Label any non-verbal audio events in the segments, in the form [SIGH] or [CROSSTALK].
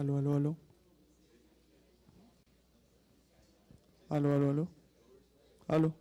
Aló, aló, aló. Aló, aló, aló. Aló.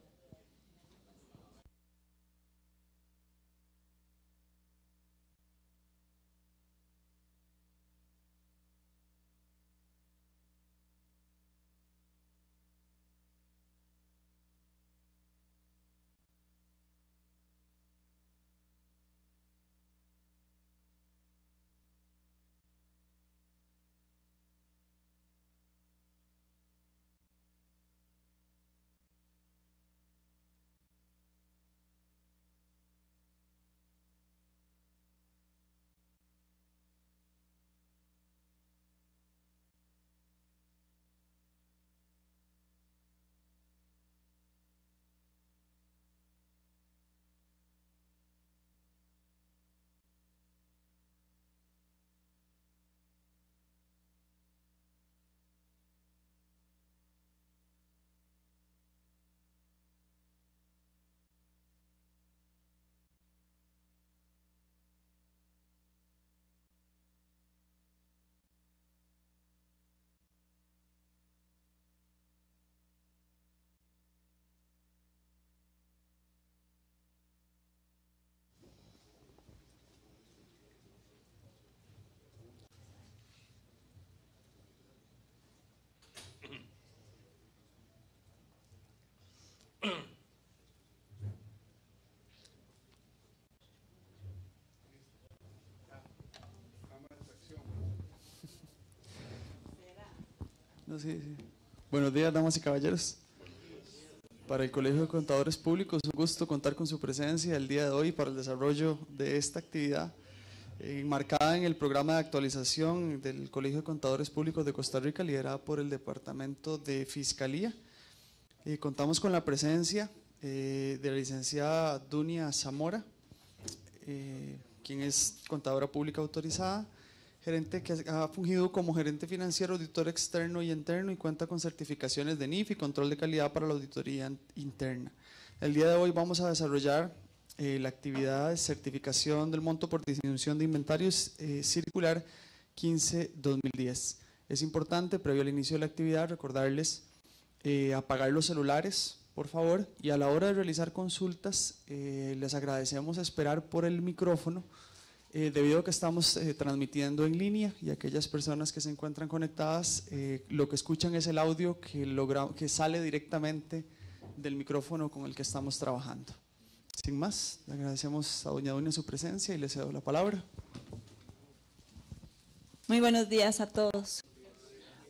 Buenos días, damas y caballeros. Para el Colegio de Contadores Públicos, un gusto contar con su presencia el día de hoy para el desarrollo de esta actividad eh, enmarcada en el programa de actualización del Colegio de Contadores Públicos de Costa Rica, liderada por el Departamento de Fiscalía. Eh, contamos con la presencia eh, de la licenciada Dunia Zamora, quien es contadora pública autorizada, gerente que ha fungido como gerente financiero, auditor externo y interno y cuenta con certificaciones de NIF y control de calidad para la auditoría interna. El día de hoy vamos a desarrollar eh, la actividad de certificación del monto por disminución de inventarios eh, circular 15-2010. Es importante, previo al inicio de la actividad, recordarles eh, apagar los celulares, por favor, y a la hora de realizar consultas, les agradecemos esperar por el micrófono eh, debido a que estamos eh, transmitiendo en línea y aquellas personas que se encuentran conectadas, eh, lo que escuchan es el audio que, que sale directamente del micrófono con el que estamos trabajando. Sin más, le agradecemos a Doña Doña su presencia y le cedo la palabra. Muy buenos días a todos.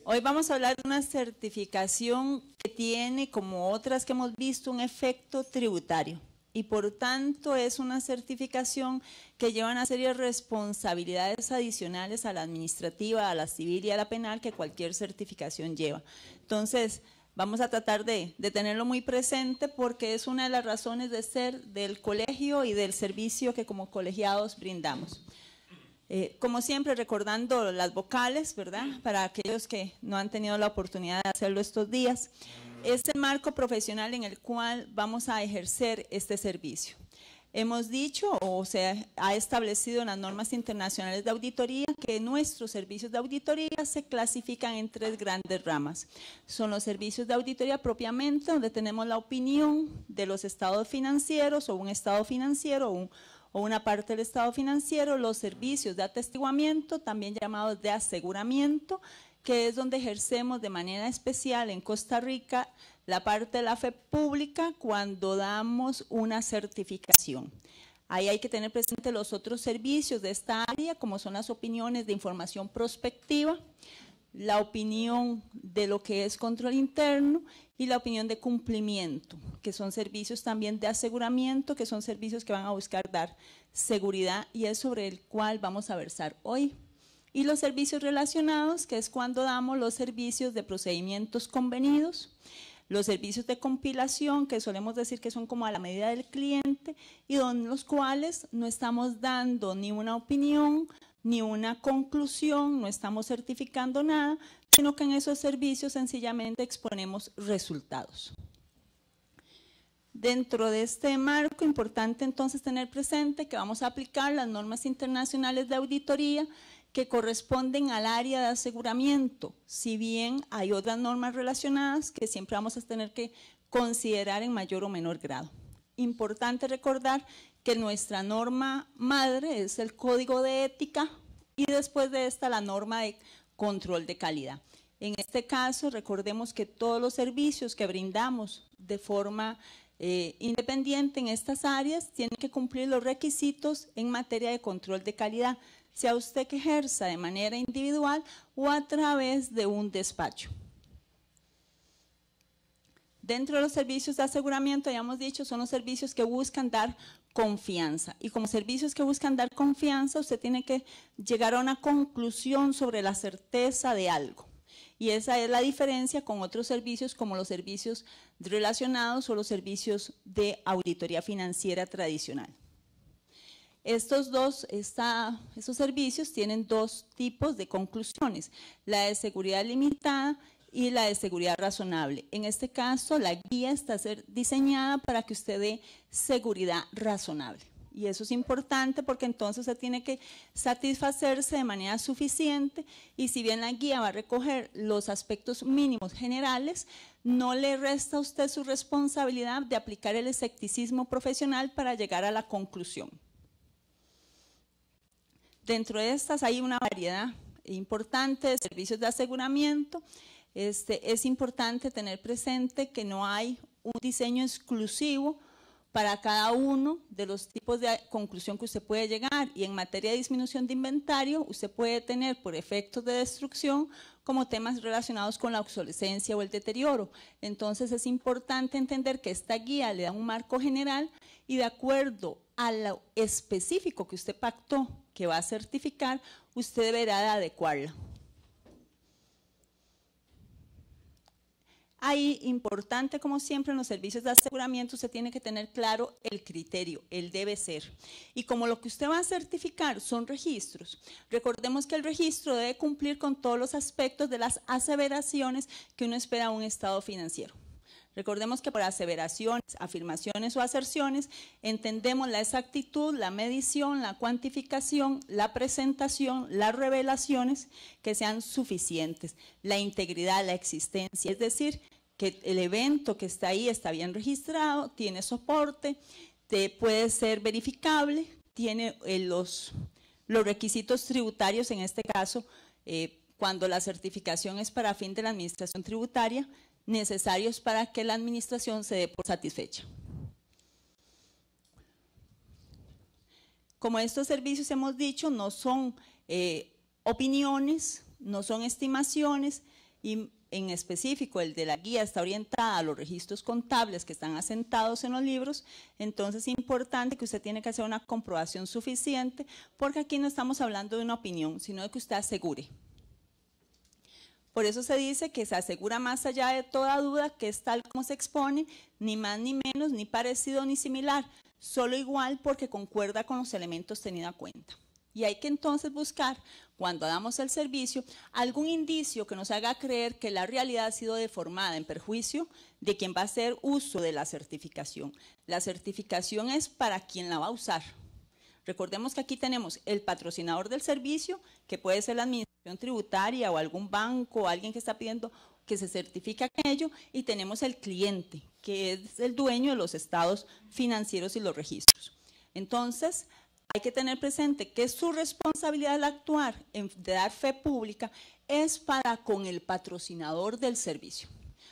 Hoy vamos a hablar de una certificación que tiene, como otras que hemos visto, un efecto tributario y por tanto es una certificación que lleva una serie de responsabilidades adicionales a la administrativa, a la civil y a la penal que cualquier certificación lleva. Entonces, vamos a tratar de, tenerlo muy presente porque es una de las razones de ser del colegio y del servicio que como colegiados brindamos. Eh, como siempre, recordando las vocales, ¿verdad? Para aquellos que no han tenido la oportunidad de hacerlo estos días es este el marco profesional en el cual vamos a ejercer este servicio. Hemos dicho o se ha establecido en las normas internacionales de auditoría que nuestros servicios de auditoría se clasifican en tres grandes ramas. Son los servicios de auditoría propiamente, donde tenemos la opinión de los estados financieros o un estado financiero o una parte del estado financiero, los servicios de atestiguamiento, también llamados de aseguramiento, que es donde ejercemos de manera especial en Costa Rica la parte de la fe pública cuando damos una certificación. Ahí hay que tener presente los otros servicios de esta área, como son las opiniones de información prospectiva, la opinión de lo que es control interno y la opinión de cumplimiento, que son servicios también de aseguramiento, que son servicios que van a buscar dar seguridad y es sobre el cual vamos a versar hoy. Y los servicios relacionados, que es cuando damos los servicios de procedimientos convenidos, los servicios de compilación, que solemos decir que son como a la medida del cliente, y donde los cuales no estamos dando ni una opinión, ni una conclusión, no estamos certificando nada, sino que en esos servicios sencillamente exponemos resultados. Dentro de este marco, importante entonces tener presente que vamos a aplicar las normas internacionales de auditoría que corresponden al área de aseguramiento, si bien hay otras normas relacionadas que siempre vamos a tener que considerar en mayor o menor grado. Importante recordar que nuestra norma madre es el Código de Ética y después de esta la norma de control de calidad. En este caso, recordemos que todos los servicios que brindamos de forma eh, independiente en estas áreas tiene que cumplir los requisitos en materia de control de calidad, sea usted que ejerza de manera individual o a través de un despacho. Dentro de los servicios de aseguramiento, ya hemos dicho, son los servicios que buscan dar confianza. Y como servicios que buscan dar confianza, usted tiene que llegar a una conclusión sobre la certeza de algo. Y esa es la diferencia con otros servicios como los servicios relacionados o los servicios de auditoría financiera tradicional. Estos dos, servicios tienen dos tipos de conclusiones, la de seguridad limitada y la de seguridad razonable. En este caso, la guía está ser diseñada para que usted dé seguridad razonable. Y eso es importante porque entonces se tiene que satisfacerse de manera suficiente y si bien la guía va a recoger los aspectos mínimos generales, no le resta a usted su responsabilidad de aplicar el escepticismo profesional para llegar a la conclusión. Dentro de estas hay una variedad importante de servicios de aseguramiento. Este, es importante tener presente que no hay un diseño exclusivo para cada uno de los tipos de conclusión que usted puede llegar. Y en materia de disminución de inventario, usted puede tener por efectos de destrucción como temas relacionados con la obsolescencia o el deterioro. Entonces es importante entender que esta guía le da un marco general y de acuerdo a lo específico que usted pactó que va a certificar, usted deberá de adecuarla. Ahí, importante como siempre en los servicios de aseguramiento, usted tiene que tener claro el criterio, el debe ser. Y como lo que usted va a certificar son registros, recordemos que el registro debe cumplir con todos los aspectos de las aseveraciones que uno espera a un estado financiero. Recordemos que por aseveraciones, afirmaciones o aserciones entendemos la exactitud, la medición, la cuantificación, la presentación, las revelaciones que sean suficientes, la integridad, la existencia, es decir, que el evento que está ahí está bien registrado, tiene soporte, puede ser verificable, tiene eh, los, requisitos tributarios, en este caso, eh, cuando la certificación es para fin de la administración tributaria, necesarios para que la administración se dé por satisfecha. Como estos servicios hemos dicho, no son eh, opiniones, no son estimaciones y en específico el de la guía está orientada a los registros contables que están asentados en los libros, entonces es importante que usted tiene que hacer una comprobación suficiente porque aquí no estamos hablando de una opinión, sino de que usted asegure por eso se dice que se asegura más allá de toda duda que es tal como se expone, ni más ni menos, ni parecido ni similar, solo igual porque concuerda con los elementos tenidos a cuenta. Y hay que entonces buscar, cuando damos el servicio, algún indicio que nos haga creer que la realidad ha sido deformada en perjuicio de quien va a hacer uso de la certificación. La certificación es para quien la va a usar. Recordemos que aquí tenemos el patrocinador del servicio, que puede ser la administración Tributaria o algún banco, o alguien que está pidiendo que se certifique aquello, y tenemos el cliente, que es el dueño de los estados financieros y los registros. Entonces, hay que tener presente que su responsabilidad al actuar, en, de dar fe pública, es para con el patrocinador del servicio.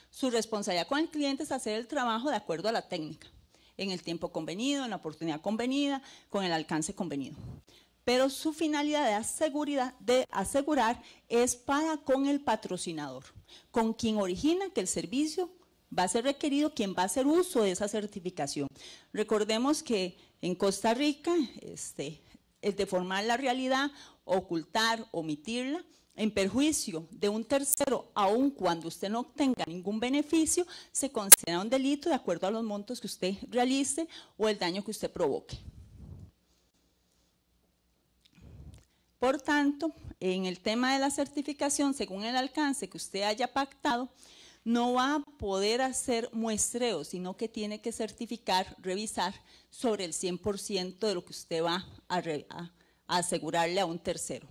Su responsabilidad con el cliente es hacer el trabajo de acuerdo a la técnica, en el tiempo convenido, en la oportunidad convenida, con el alcance convenido pero su finalidad de, asegurar es para con el patrocinador, con quien origina que el servicio va a ser requerido, quien va a hacer uso de esa certificación. Recordemos que en Costa Rica, este, el deformar la realidad, ocultar, omitirla, en perjuicio de un tercero, aun cuando usted no obtenga ningún beneficio, se considera un delito de acuerdo a los montos que usted realice o el daño que usted provoque. Por tanto, en el tema de la certificación, según el alcance que usted haya pactado, no va a poder hacer muestreo, sino que tiene que certificar, revisar sobre el 100% de lo que usted va a, asegurarle a un tercero.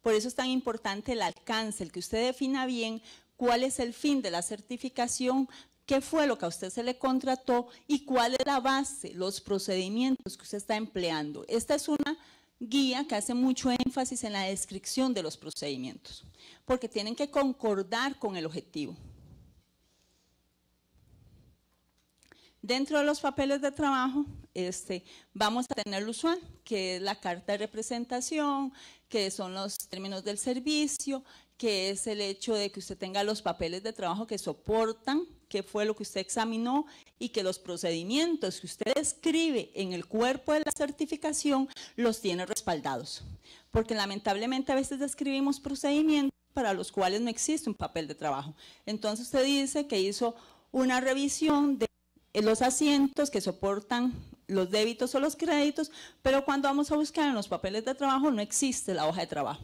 Por eso es tan importante el alcance, el que usted defina bien cuál es el fin de la certificación, qué fue lo que a usted se le contrató y cuál es la base, los procedimientos que usted está empleando. Esta es una guía que hace mucho énfasis en la descripción de los procedimientos, porque tienen que concordar con el objetivo. Dentro de los papeles de trabajo este, vamos a tener lo usual, que es la carta de representación, que son los términos del servicio, que es el hecho de que usted tenga los papeles de trabajo que soportan que fue lo que usted examinó y que los procedimientos que usted escribe en el cuerpo de la certificación los tiene respaldados. Porque lamentablemente a veces describimos procedimientos para los cuales no existe un papel de trabajo. Entonces usted dice que hizo una revisión de los asientos que soportan los débitos o los créditos, pero cuando vamos a buscar en los papeles de trabajo no existe la hoja de trabajo.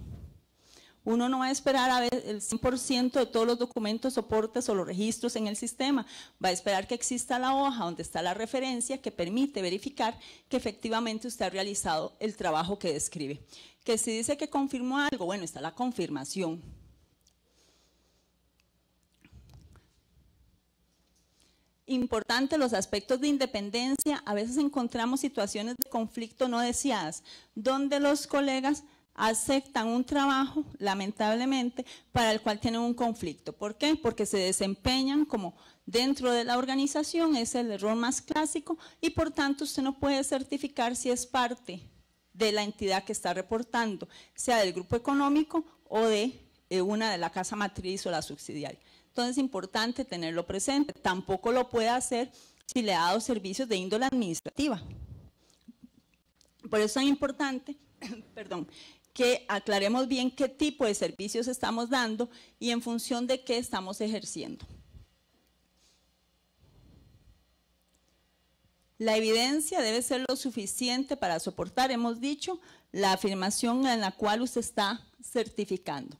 Uno no va a esperar a ver el 100% de todos los documentos, soportes o los registros en el sistema. Va a esperar que exista la hoja donde está la referencia que permite verificar que efectivamente usted ha realizado el trabajo que describe. Que si dice que confirmó algo, bueno, está la confirmación. Importante los aspectos de independencia. A veces encontramos situaciones de conflicto no deseadas, donde los colegas aceptan un trabajo, lamentablemente, para el cual tienen un conflicto. ¿Por qué? Porque se desempeñan como dentro de la organización, es el error más clásico, y por tanto usted no puede certificar si es parte de la entidad que está reportando, sea del grupo económico o de eh, una de la casa matriz o la subsidiaria. Entonces es importante tenerlo presente. Tampoco lo puede hacer si le ha dado servicios de índole administrativa. Por eso es importante, [CLEARS THROAT] perdón, que aclaremos bien qué tipo de servicios estamos dando y en función de qué estamos ejerciendo. La evidencia debe ser lo suficiente para soportar, hemos dicho, la afirmación en la cual usted está certificando.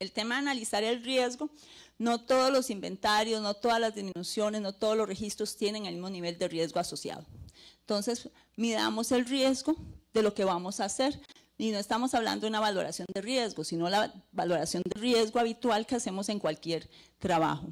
El tema de analizar el riesgo, no todos los inventarios, no todas las disminuciones, no todos los registros tienen el mismo nivel de riesgo asociado. Entonces, midamos el riesgo de lo que vamos a hacer, y no estamos hablando de una valoración de riesgo, sino la valoración de riesgo habitual que hacemos en cualquier trabajo.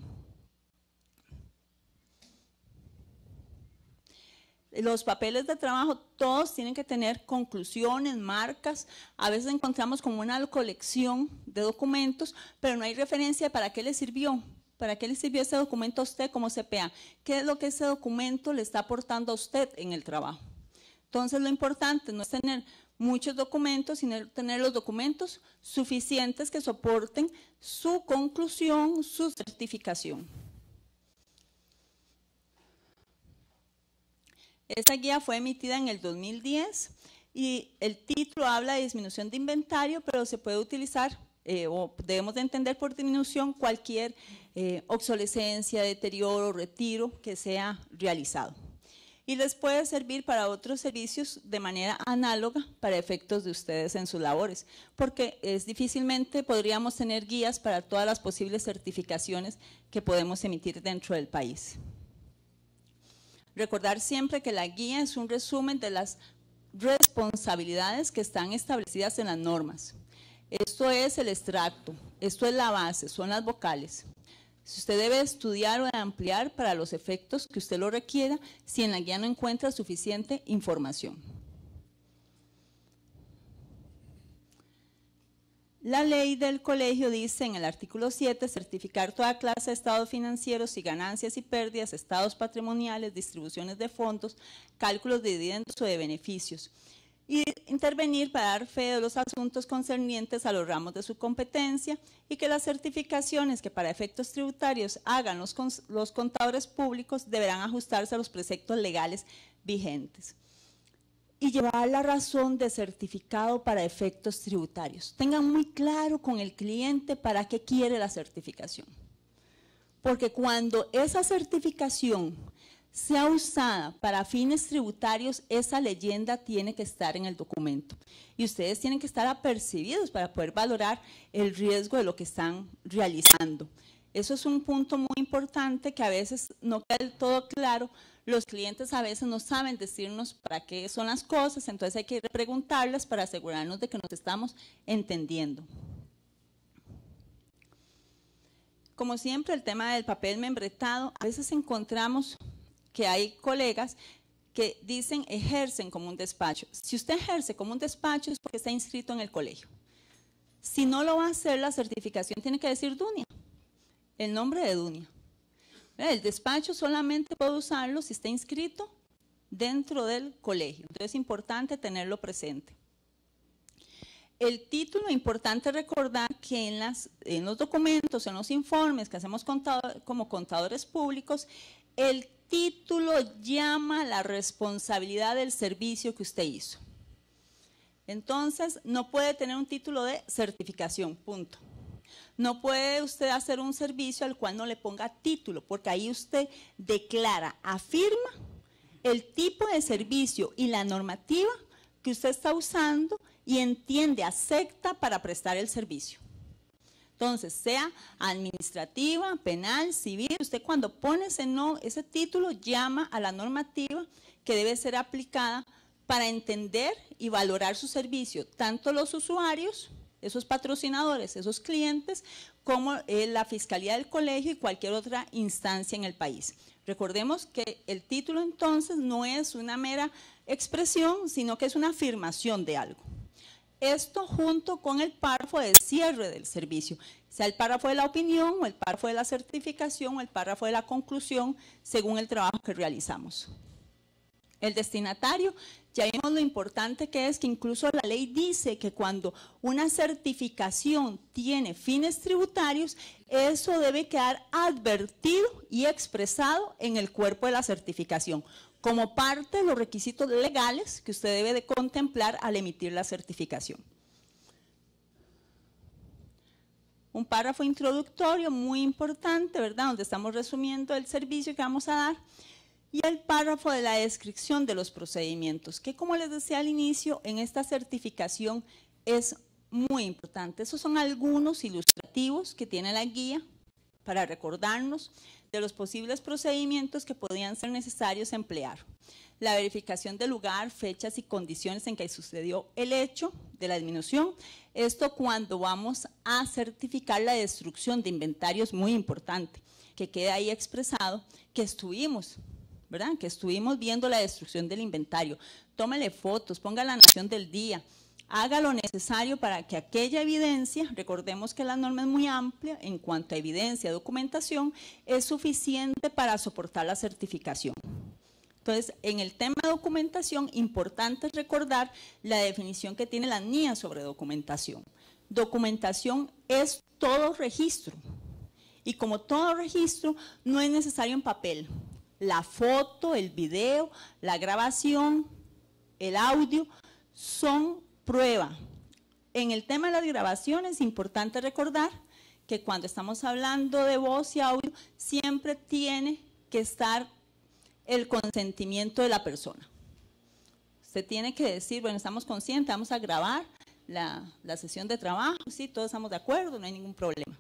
Los papeles de trabajo todos tienen que tener conclusiones, marcas. A veces encontramos como una colección de documentos, pero no hay referencia para qué le sirvió. ¿Para qué le sirvió ese documento a usted como CPA? ¿Qué es lo que ese documento le está aportando a usted en el trabajo? Entonces lo importante no es tener muchos documentos, sin tener los documentos suficientes que soporten su conclusión, su certificación. Esta guía fue emitida en el 2010 y el título habla de disminución de inventario, pero se puede utilizar eh, o debemos de entender por disminución cualquier eh, obsolescencia, deterioro, retiro que sea realizado y les puede servir para otros servicios de manera análoga para efectos de ustedes en sus labores, porque es difícilmente podríamos tener guías para todas las posibles certificaciones que podemos emitir dentro del país. Recordar siempre que la guía es un resumen de las responsabilidades que están establecidas en las normas. Esto es el extracto, esto es la base, son las vocales. Si usted debe estudiar o ampliar para los efectos que usted lo requiera, si en la guía no encuentra suficiente información. La ley del colegio dice en el artículo 7, certificar toda clase de estados financieros y ganancias y pérdidas, estados patrimoniales, distribuciones de fondos, cálculos de dividendos o de beneficios y intervenir para dar fe de los asuntos concernientes a los ramos de su competencia y que las certificaciones que para efectos tributarios hagan los, los contadores públicos deberán ajustarse a los preceptos legales vigentes y llevar la razón de certificado para efectos tributarios. Tengan muy claro con el cliente para qué quiere la certificación. Porque cuando esa certificación sea usada para fines tributarios, esa leyenda tiene que estar en el documento. Y ustedes tienen que estar apercibidos para poder valorar el riesgo de lo que están realizando. Eso es un punto muy importante que a veces no queda del todo claro. Los clientes a veces no saben decirnos para qué son las cosas, entonces hay que preguntarlas para asegurarnos de que nos estamos entendiendo. Como siempre, el tema del papel membretado, a veces encontramos que hay colegas que dicen ejercen como un despacho. Si usted ejerce como un despacho es porque está inscrito en el colegio. Si no lo va a hacer, la certificación tiene que decir Dunia, el nombre de Dunia. Eh, el despacho solamente puede usarlo si está inscrito dentro del colegio. Entonces es importante tenerlo presente. El título, importante recordar que en, los documentos, en los informes que hacemos como contadores públicos, el título llama la responsabilidad del servicio que usted hizo. Entonces, no puede tener un título de certificación, punto. No puede usted hacer un servicio al cual no le ponga título, porque ahí usted declara, afirma el tipo de servicio y la normativa que usted está usando y entiende, acepta para prestar el servicio. Entonces, sea administrativa, penal, civil, usted cuando pone ese, no, ese título llama a la normativa que debe ser aplicada para entender y valorar su servicio, tanto los usuarios, esos patrocinadores, esos clientes, como eh, la Fiscalía del Colegio y cualquier otra instancia en el país. Recordemos que el título entonces no es una mera expresión, sino que es una afirmación de algo. Esto junto con el párrafo de cierre del servicio, sea el párrafo de la opinión o el párrafo de la certificación o el párrafo de la conclusión, según el trabajo que realizamos. El destinatario, ya vimos lo importante que es que incluso la ley dice que cuando una certificación tiene fines tributarios, eso debe quedar advertido y expresado en el cuerpo de la certificación como parte de los requisitos legales que usted debe de contemplar al emitir la certificación. Un párrafo introductorio muy importante, ¿verdad? Donde estamos resumiendo el servicio que vamos a dar y el párrafo de la descripción de los procedimientos, que como les decía al inicio, en esta certificación es muy importante. Esos son algunos ilustrativos que tiene la guía para recordarnos de los posibles procedimientos que podían ser necesarios emplear, la verificación del lugar, fechas y condiciones en que sucedió el hecho de la disminución, esto cuando vamos a certificar la destrucción de inventarios muy importante, que quede ahí expresado que estuvimos ¿verdad? Que estuvimos viendo la destrucción del inventario. Tómale fotos, ponga la nación del día, haga lo necesario para que aquella evidencia, recordemos que la norma es muy amplia en cuanto a evidencia, documentación, es suficiente para soportar la certificación. Entonces, en el tema de documentación, importante es recordar la definición que tiene la NIA sobre documentación. Documentación es todo registro. Y como todo registro, no es necesario en papel. La foto, el video, la grabación, el audio, son Prueba. En el tema de las grabaciones, es importante recordar que cuando estamos hablando de voz y audio, siempre tiene que estar el consentimiento de la persona. Usted tiene que decir, bueno, estamos conscientes, vamos a grabar la, la sesión de trabajo, sí, todos estamos de acuerdo, no hay ningún problema,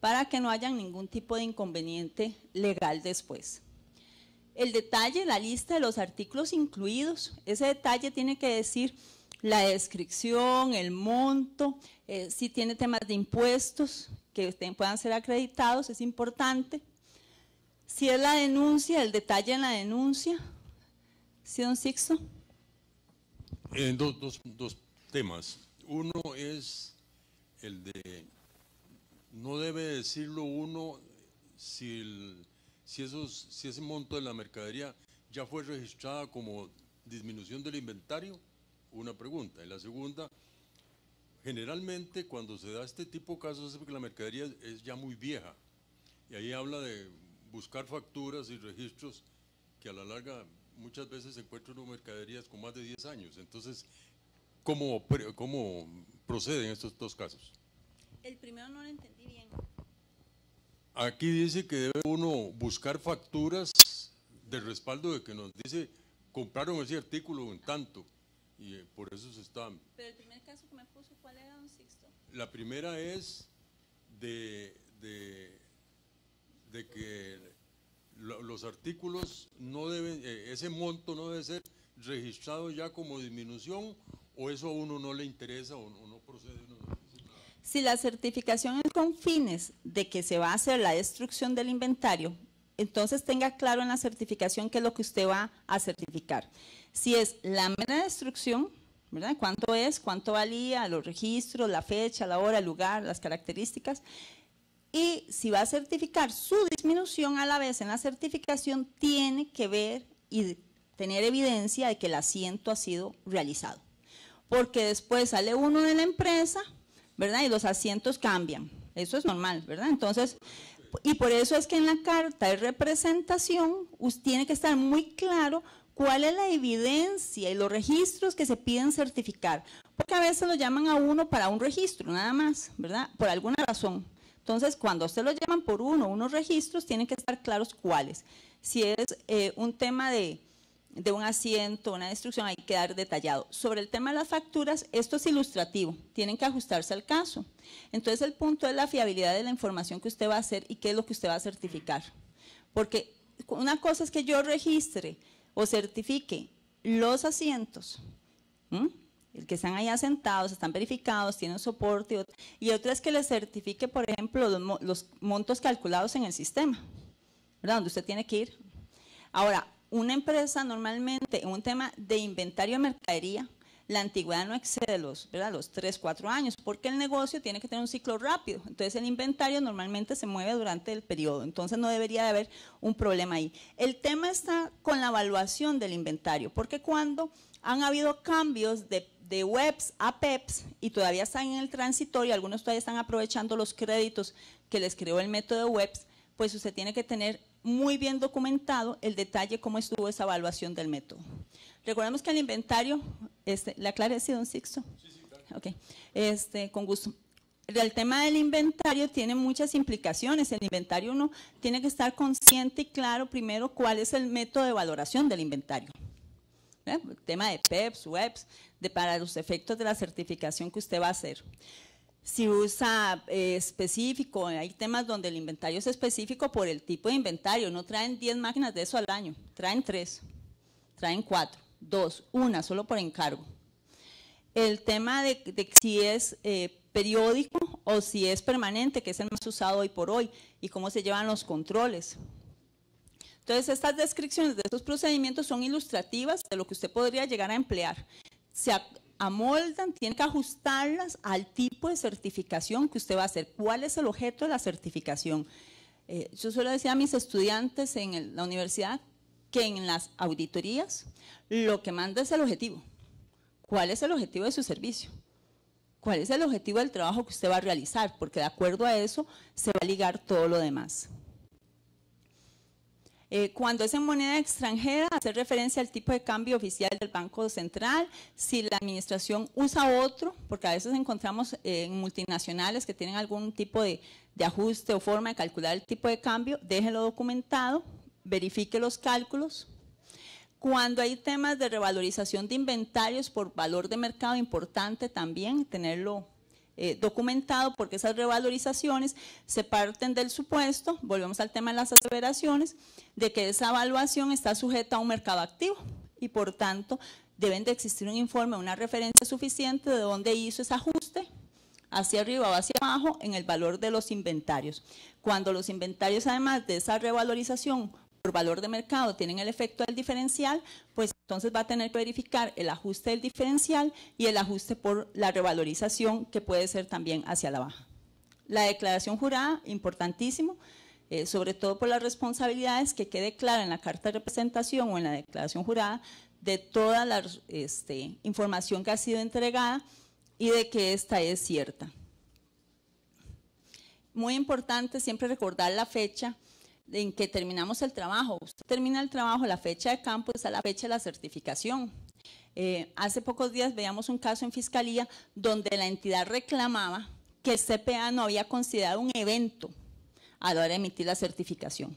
para que no haya ningún tipo de inconveniente legal después. El detalle, la lista de los artículos incluidos, ese detalle tiene que decir la descripción, el monto, eh, si tiene temas de impuestos que puedan ser acreditados, es importante. Si es la denuncia, el detalle en la denuncia. si don Sixto? Eh, dos, dos, dos temas. Uno es el de, no debe decirlo uno si, si, esos, si ese monto de la mercadería ya fue registrada como disminución del inventario una pregunta. Y la segunda, generalmente cuando se da este tipo de casos es porque la mercadería es ya muy vieja. Y ahí habla de buscar facturas y registros que a la larga muchas veces se encuentran mercaderías con más de 10 años. Entonces, ¿cómo, cómo proceden estos dos casos? El primero no lo entendí bien. Aquí dice que debe uno buscar facturas de respaldo de que nos dice compraron ese artículo en tanto y eh, por eso se están. Pero el primer caso que me puso, ¿cuál era, don Sixto? La primera es de, de, de que los artículos no deben, eh, ese monto no debe ser registrado ya como disminución o eso a uno no le interesa o no, procede. si la certificación es con fines de que se va a hacer la destrucción del inventario entonces tenga claro en la certificación qué es lo que usted va a certificar. Si es la mera destrucción, ¿verdad? ¿Cuánto es? ¿Cuánto valía? Los registros, la fecha, la hora, el lugar, las características. Y si va a certificar su disminución a la vez en la certificación, tiene que ver y tener evidencia de que el asiento ha sido realizado. Porque después sale uno de la empresa, ¿verdad? Y los asientos cambian. Eso es normal, ¿verdad? Entonces, y por eso es que en la carta de representación usted tiene que estar muy claro cuál es la evidencia y los registros que se piden certificar. Porque a veces lo llaman a uno para un registro, nada más, ¿verdad? Por alguna razón. Entonces, cuando usted lo llaman por uno, unos registros, tienen que estar claros cuáles. Si es eh, un tema de, de un asiento, una destrucción hay que dar detallado. Sobre el tema de las facturas, esto es ilustrativo, tienen que ajustarse al caso. Entonces el punto es la fiabilidad de la información que usted va a hacer y qué es lo que usted va a certificar. Porque una cosa es que yo registre o certifique los asientos, el que están ahí asentados, están verificados, tienen soporte, y otra es que le certifique, por ejemplo, los, los montos calculados en el sistema, ¿verdad? Donde usted tiene que ir. Ahora, una empresa normalmente en un tema de inventario de mercadería, la antigüedad no excede los, ¿verdad? los 3, 4 años, porque el negocio tiene que tener un ciclo rápido. Entonces el inventario normalmente se mueve durante el periodo, entonces no debería de haber un problema ahí. El tema está con la evaluación del inventario, porque cuando han habido cambios de, de webs a PEPs y todavía están en el transitorio, algunos todavía están aprovechando los créditos que les creó el método webs, pues usted tiene que tener muy bien documentado el detalle cómo estuvo esa evaluación del método. Recordemos que el inventario, este, ¿la clave don Sixto? Sí, sí, claro. Ok, este, con gusto. El tema del inventario tiene muchas implicaciones. El inventario uno tiene que estar consciente y claro primero cuál es el método de valoración del inventario. El ¿Eh? tema de PEPs, WEBs, de, para los efectos de la certificación que usted va a hacer si usa eh, específico, hay temas donde el inventario es específico por el tipo de inventario, no traen 10 máquinas de eso al año, traen 3, traen 4, 2, una solo por encargo. El tema de, si es eh, periódico o si es permanente, que es el más usado hoy por hoy, y cómo se llevan los controles. Entonces, estas descripciones de estos procedimientos son ilustrativas de lo que usted podría llegar a emplear amoldan, tiene que ajustarlas al tipo de certificación que usted va a hacer. ¿Cuál es el objeto de la certificación? Eh, yo suelo decir a mis estudiantes en la universidad que en las auditorías lo que manda es el objetivo. ¿Cuál es el objetivo de su servicio? ¿Cuál es el objetivo del trabajo que usted va a realizar? Porque de acuerdo a eso se va a ligar todo lo demás. Eh, cuando es en moneda extranjera, hace referencia al tipo de cambio oficial del Banco Central. Si la administración usa otro, porque a veces encontramos eh, en multinacionales que tienen algún tipo de, ajuste o forma de calcular el tipo de cambio, déjelo documentado, verifique los cálculos, cuando hay temas de revalorización de inventarios por valor de mercado importante también, tenerlo eh, documentado porque esas revalorizaciones se parten del supuesto, volvemos al tema de las aseveraciones, de que esa evaluación está sujeta a un mercado activo y por tanto deben de existir un informe, una referencia suficiente de dónde hizo ese ajuste hacia arriba o hacia abajo en el valor de los inventarios. Cuando los inventarios, además de esa revalorización, por valor de mercado tienen el efecto del diferencial, pues entonces va a tener que verificar el ajuste del diferencial y el ajuste por la revalorización que puede ser también hacia la baja. La declaración jurada, importantísimo, eh, sobre todo por las responsabilidades que quede clara en la carta de representación o en la declaración jurada de toda la este, información que ha sido entregada y de que esta es cierta. Muy importante siempre recordar la fecha en que terminamos el trabajo. Usted termina el trabajo, la fecha de campo está la fecha de la certificación. Eh, hace pocos días veíamos un caso en fiscalía donde la entidad reclamaba que el CPA no había considerado un evento a la hora de emitir la certificación.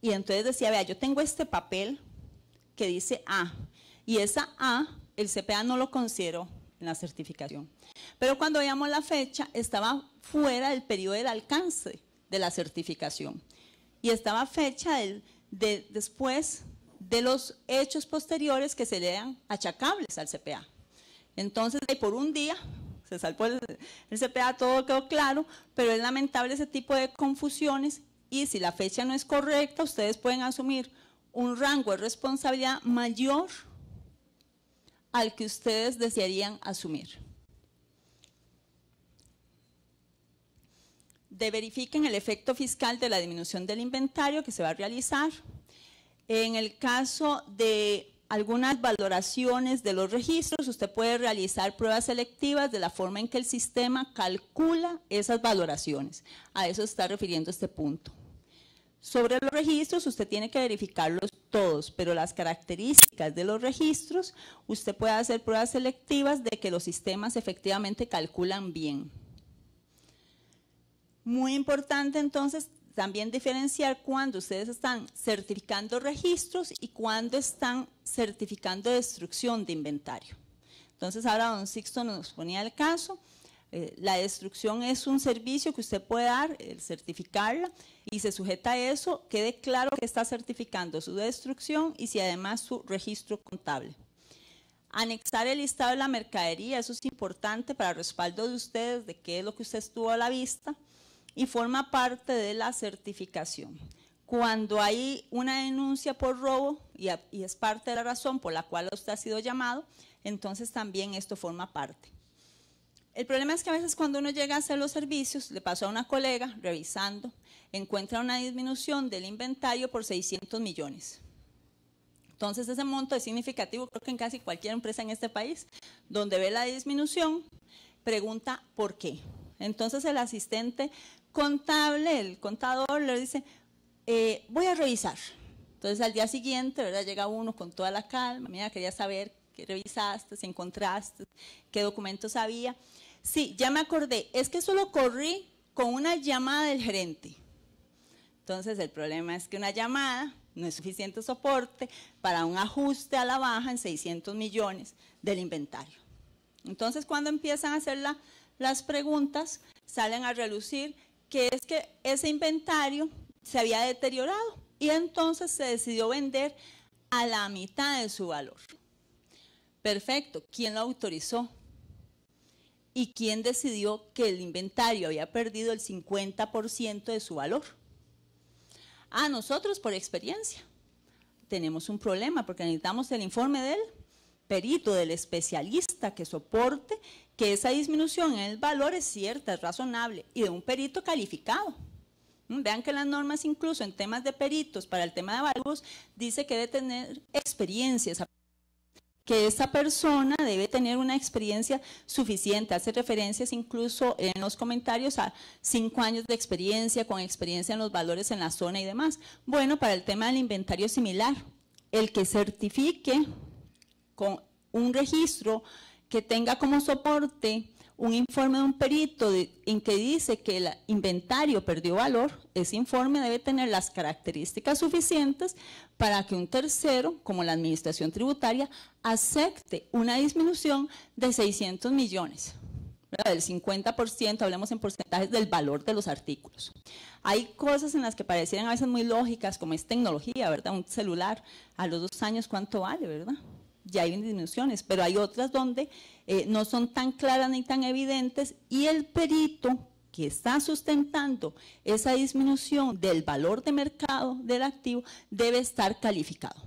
Y entonces decía, vea, yo tengo este papel que dice A, y esa A el CPA no lo consideró en la certificación. Pero cuando veíamos la fecha, estaba fuera del periodo del alcance de la certificación y estaba fecha después de los hechos posteriores que se le achacables al CPA. Entonces, por un día, se salpó el CPA, todo quedó claro, pero es lamentable ese tipo de confusiones y si la fecha no es correcta, ustedes pueden asumir un rango de responsabilidad mayor al que ustedes desearían asumir. de verifiquen el efecto fiscal de la disminución del inventario que se va a realizar. En el caso de algunas valoraciones de los registros, usted puede realizar pruebas selectivas de la forma en que el sistema calcula esas valoraciones. A eso está refiriendo este punto. Sobre los registros, usted tiene que verificarlos todos, pero las características de los registros, usted puede hacer pruebas selectivas de que los sistemas efectivamente calculan bien. Muy importante entonces también diferenciar cuando ustedes están certificando registros y cuando están certificando destrucción de inventario. Entonces ahora don Sixto nos ponía el caso, eh, la destrucción es un servicio que usted puede dar, el certificarla, y se sujeta a eso, quede claro que está certificando su destrucción y si además su registro contable. Anexar el listado de la mercadería, eso es importante para respaldo de ustedes, de qué es lo que usted estuvo a la vista, y forma parte de la certificación. Cuando hay una denuncia por robo y, es parte de la razón por la cual usted ha sido llamado, entonces también esto forma parte. El problema es que a veces cuando uno llega a hacer los servicios, le pasó a una colega revisando, encuentra una disminución del inventario por 600 millones. Entonces ese monto es significativo, creo que en casi cualquier empresa en este país, donde ve la disminución, pregunta por qué. Entonces el asistente contable, el contador le dice, eh, voy a revisar. Entonces al día siguiente, ¿verdad? Llega uno con toda la calma, mira, quería saber qué revisaste, si encontraste, qué documentos había. Sí, ya me acordé, es que solo corrí con una llamada del gerente. Entonces el problema es que una llamada no es suficiente soporte para un ajuste a la baja en 600 millones del inventario. Entonces cuando empiezan a hacer las preguntas, salen a relucir que es que ese inventario se había deteriorado y entonces se decidió vender a la mitad de su valor. Perfecto, ¿quién lo autorizó? ¿Y quién decidió que el inventario había perdido el 50% de su valor? A nosotros, por experiencia, tenemos un problema porque necesitamos el informe del perito, del especialista que soporte que esa disminución en el valor es cierta, es razonable y de un perito calificado. Mm, vean que las normas incluso en temas de peritos para el tema de valores dice que debe tener experiencia, que esa persona debe tener una experiencia suficiente, hace referencias incluso en los comentarios a cinco años de experiencia, con experiencia en los valores en la zona y demás. Bueno, para el tema del inventario similar, el que certifique con un registro que tenga como soporte un informe de un perito en que dice que el inventario perdió valor, ese informe debe tener las características suficientes para que un tercero, como la Administración Tributaria, acepte una disminución de 600 millones, del 50%, hablemos en porcentaje del valor de los artículos. Hay cosas en las que parecieran a veces muy lógicas, como es tecnología, ¿verdad? Un celular, a los dos años, ¿cuánto vale, verdad? ya hay disminuciones, pero hay otras donde eh, no son tan claras ni tan evidentes y el perito que está sustentando esa disminución del valor de mercado del activo debe estar calificado.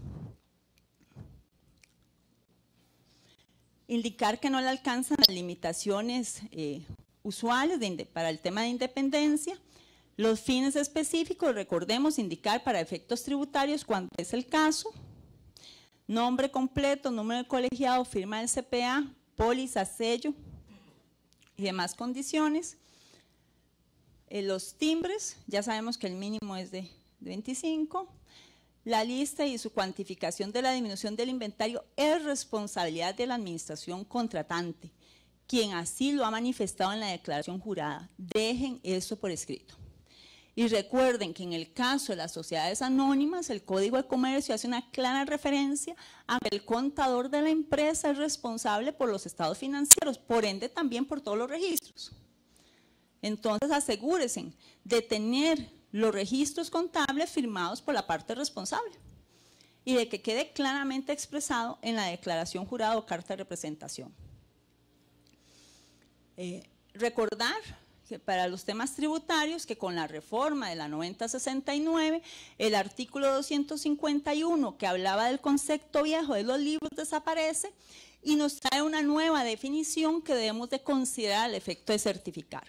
Indicar que no le alcanzan las limitaciones eh, usuales para el tema de independencia. Los fines específicos, recordemos, indicar para efectos tributarios cuando es el caso Nombre completo, número de colegiado, firma del CPA, póliza, sello y demás condiciones. Eh, los timbres, ya sabemos que el mínimo es de 25. La lista y su cuantificación de la disminución del inventario es responsabilidad de la administración contratante, quien así lo ha manifestado en la declaración jurada. Dejen eso por escrito. Y recuerden que en el caso de las sociedades anónimas, el Código de Comercio hace una clara referencia a que el contador de la empresa es responsable por los estados financieros, por ende también por todos los registros. Entonces asegúrense de tener los registros contables firmados por la parte responsable y de que quede claramente expresado en la declaración jurada o carta de representación. Eh, recordar para los temas tributarios que con la reforma de la 9069, el artículo 251 que hablaba del concepto viejo de los libros desaparece y nos trae una nueva definición que debemos de considerar al efecto de certificar.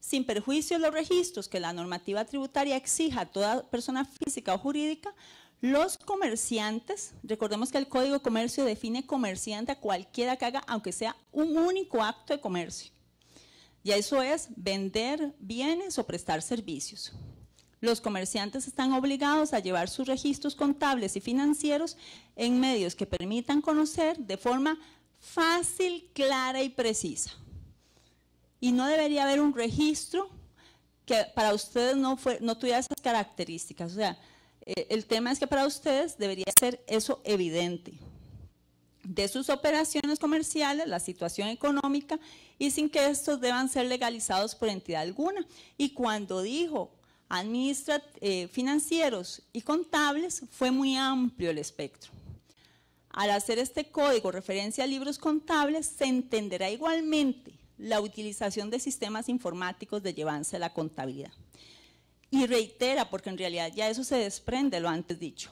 Sin perjuicio de los registros que la normativa tributaria exija a toda persona física o jurídica, los comerciantes, recordemos que el Código de Comercio define comerciante a cualquiera que haga, aunque sea un único acto de comercio y eso es vender bienes o prestar servicios. Los comerciantes están obligados a llevar sus registros contables y financieros en medios que permitan conocer de forma fácil, clara y precisa. Y no debería haber un registro que para ustedes no, no tuviera esas características. O sea, eh, el tema es que para ustedes debería ser eso evidente de sus operaciones comerciales, la situación económica y sin que estos deban ser legalizados por entidad alguna. Y cuando dijo eh, financieros y contables, fue muy amplio el espectro. Al hacer este código referencia a libros contables, se entenderá igualmente la utilización de sistemas informáticos de llevarse de la contabilidad. Y reitera, porque en realidad ya eso se desprende, lo antes dicho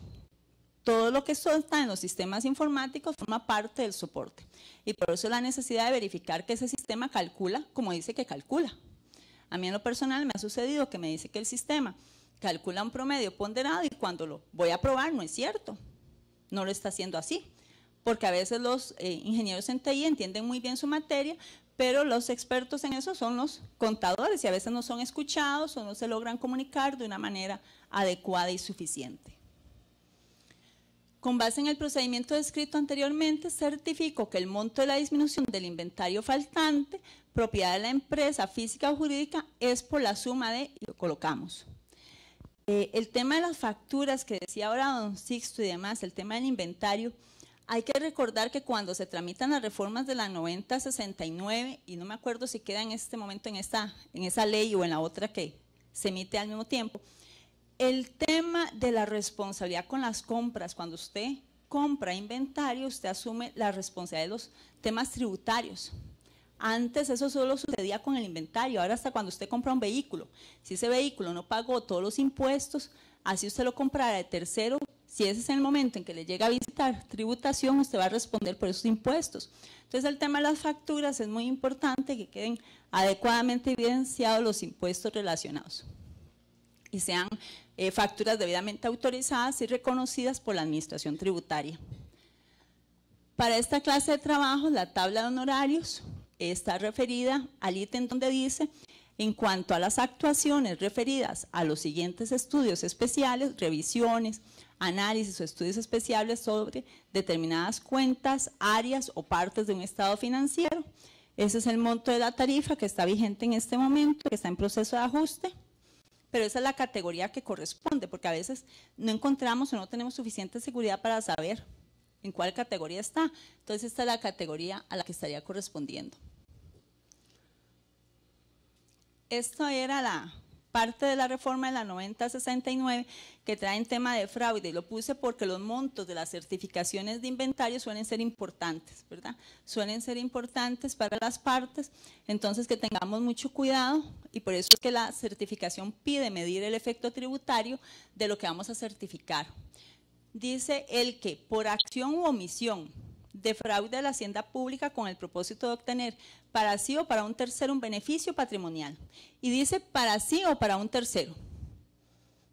todo lo que está en los sistemas informáticos forma parte del soporte. Y por eso la necesidad de verificar que ese sistema calcula como dice que calcula. A mí en lo personal me ha sucedido que me dice que el sistema calcula un promedio ponderado y cuando lo voy a probar no es cierto. No lo está haciendo así. Porque a veces los eh, ingenieros en TI entienden muy bien su materia, pero los expertos en eso son los contadores y a veces no son escuchados o no se logran comunicar de una manera adecuada y suficiente. Con base en el procedimiento descrito anteriormente, certifico que el monto de la disminución del inventario faltante, propiedad de la empresa física o jurídica, es por la suma de, y lo colocamos. Eh, el tema de las facturas que decía ahora don Sixto y demás, el tema del inventario, hay que recordar que cuando se tramitan las reformas de la 9069, y no me acuerdo si queda en este momento en en esa ley o en la otra que se emite al mismo tiempo, el tema de la responsabilidad con las compras, cuando usted compra inventario, usted asume la responsabilidad de los temas tributarios. Antes eso solo sucedía con el inventario, ahora hasta cuando usted compra un vehículo. Si ese vehículo no pagó todos los impuestos, así usted lo comprara de tercero, si ese es el momento en que le llega a visitar tributación, usted va a responder por esos impuestos. Entonces el tema de las facturas es muy importante que queden adecuadamente evidenciados los impuestos relacionados y sean eh, facturas debidamente autorizadas y reconocidas por la Administración Tributaria. Para esta clase de trabajo, la tabla de honorarios está referida al ítem donde dice, en cuanto a las actuaciones referidas a los siguientes estudios especiales, revisiones, análisis o estudios especiales sobre determinadas cuentas, áreas o partes de un estado financiero. Ese es el monto de la tarifa que está vigente en este momento, que está en proceso de ajuste pero esa es la categoría que corresponde, porque a veces no encontramos o no tenemos suficiente seguridad para saber en cuál categoría está. Entonces esta es la categoría a la que estaría correspondiendo. Esto era la, parte de la reforma de la 9069 que trae en tema de fraude y lo puse porque los montos de las certificaciones de inventario suelen ser importantes, ¿verdad? Suelen ser importantes para las partes, entonces que tengamos mucho cuidado y por eso es que la certificación pide medir el efecto tributario de lo que vamos a certificar. Dice el que por acción u omisión de fraude a la hacienda pública con el propósito de obtener para sí o para un tercero un beneficio patrimonial. Y dice para sí o para un tercero.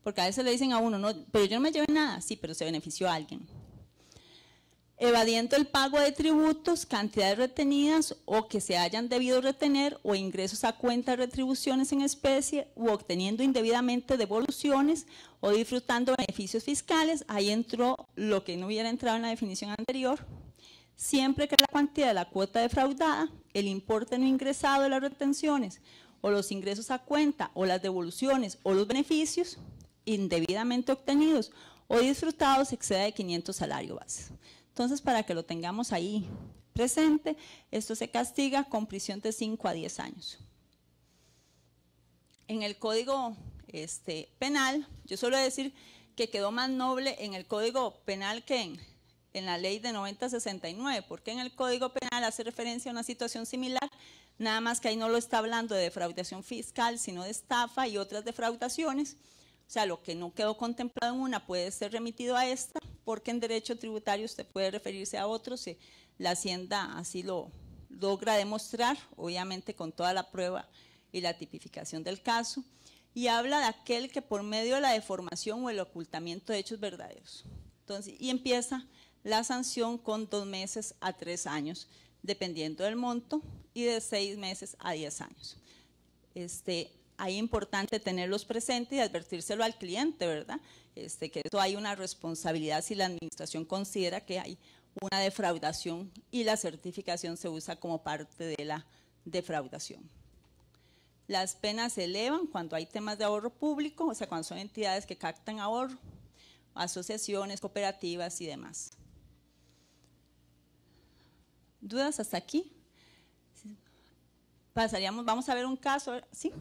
Porque a veces le dicen a uno, no, pero yo no me llevé nada, sí, pero se benefició a alguien. Evadiendo el pago de tributos, cantidades retenidas o que se hayan debido retener o ingresos a cuenta de retribuciones en especie o obteniendo indebidamente devoluciones o disfrutando beneficios fiscales, ahí entró lo que no hubiera entrado en la definición anterior, siempre que la cantidad de la cuota defraudada, el importe no ingresado de las retenciones o los ingresos a cuenta o las devoluciones o los beneficios indebidamente obtenidos o disfrutados exceda de 500 salarios base. Entonces, para que lo tengamos ahí presente, esto se castiga con prisión de 5 a 10 años. En el Código este, Penal, yo suelo decir que quedó más noble en el Código Penal que en en la ley de 9069, porque en el Código Penal hace referencia a una situación similar, nada más que ahí no lo está hablando de defraudación fiscal, sino de estafa y otras defraudaciones. O sea, lo que no quedó contemplado en una puede ser remitido a esta, porque en derecho tributario usted puede referirse a otro si la Hacienda así lo logra demostrar, obviamente con toda la prueba y la tipificación del caso, y habla de aquel que por medio de la deformación o el ocultamiento de hechos verdaderos. Entonces, y empieza la sanción con dos meses a tres años, dependiendo del monto, y de seis meses a diez años. Este, ahí es importante tenerlos presentes y advertírselo al cliente, ¿verdad? Este, que esto hay una responsabilidad si la administración considera que hay una defraudación y la certificación se usa como parte de la defraudación. Las penas se elevan cuando hay temas de ahorro público, o sea, cuando son entidades que captan ahorro, asociaciones, cooperativas y demás. ¿Dudas hasta aquí? Pasaríamos, vamos a ver un caso, ¿sí?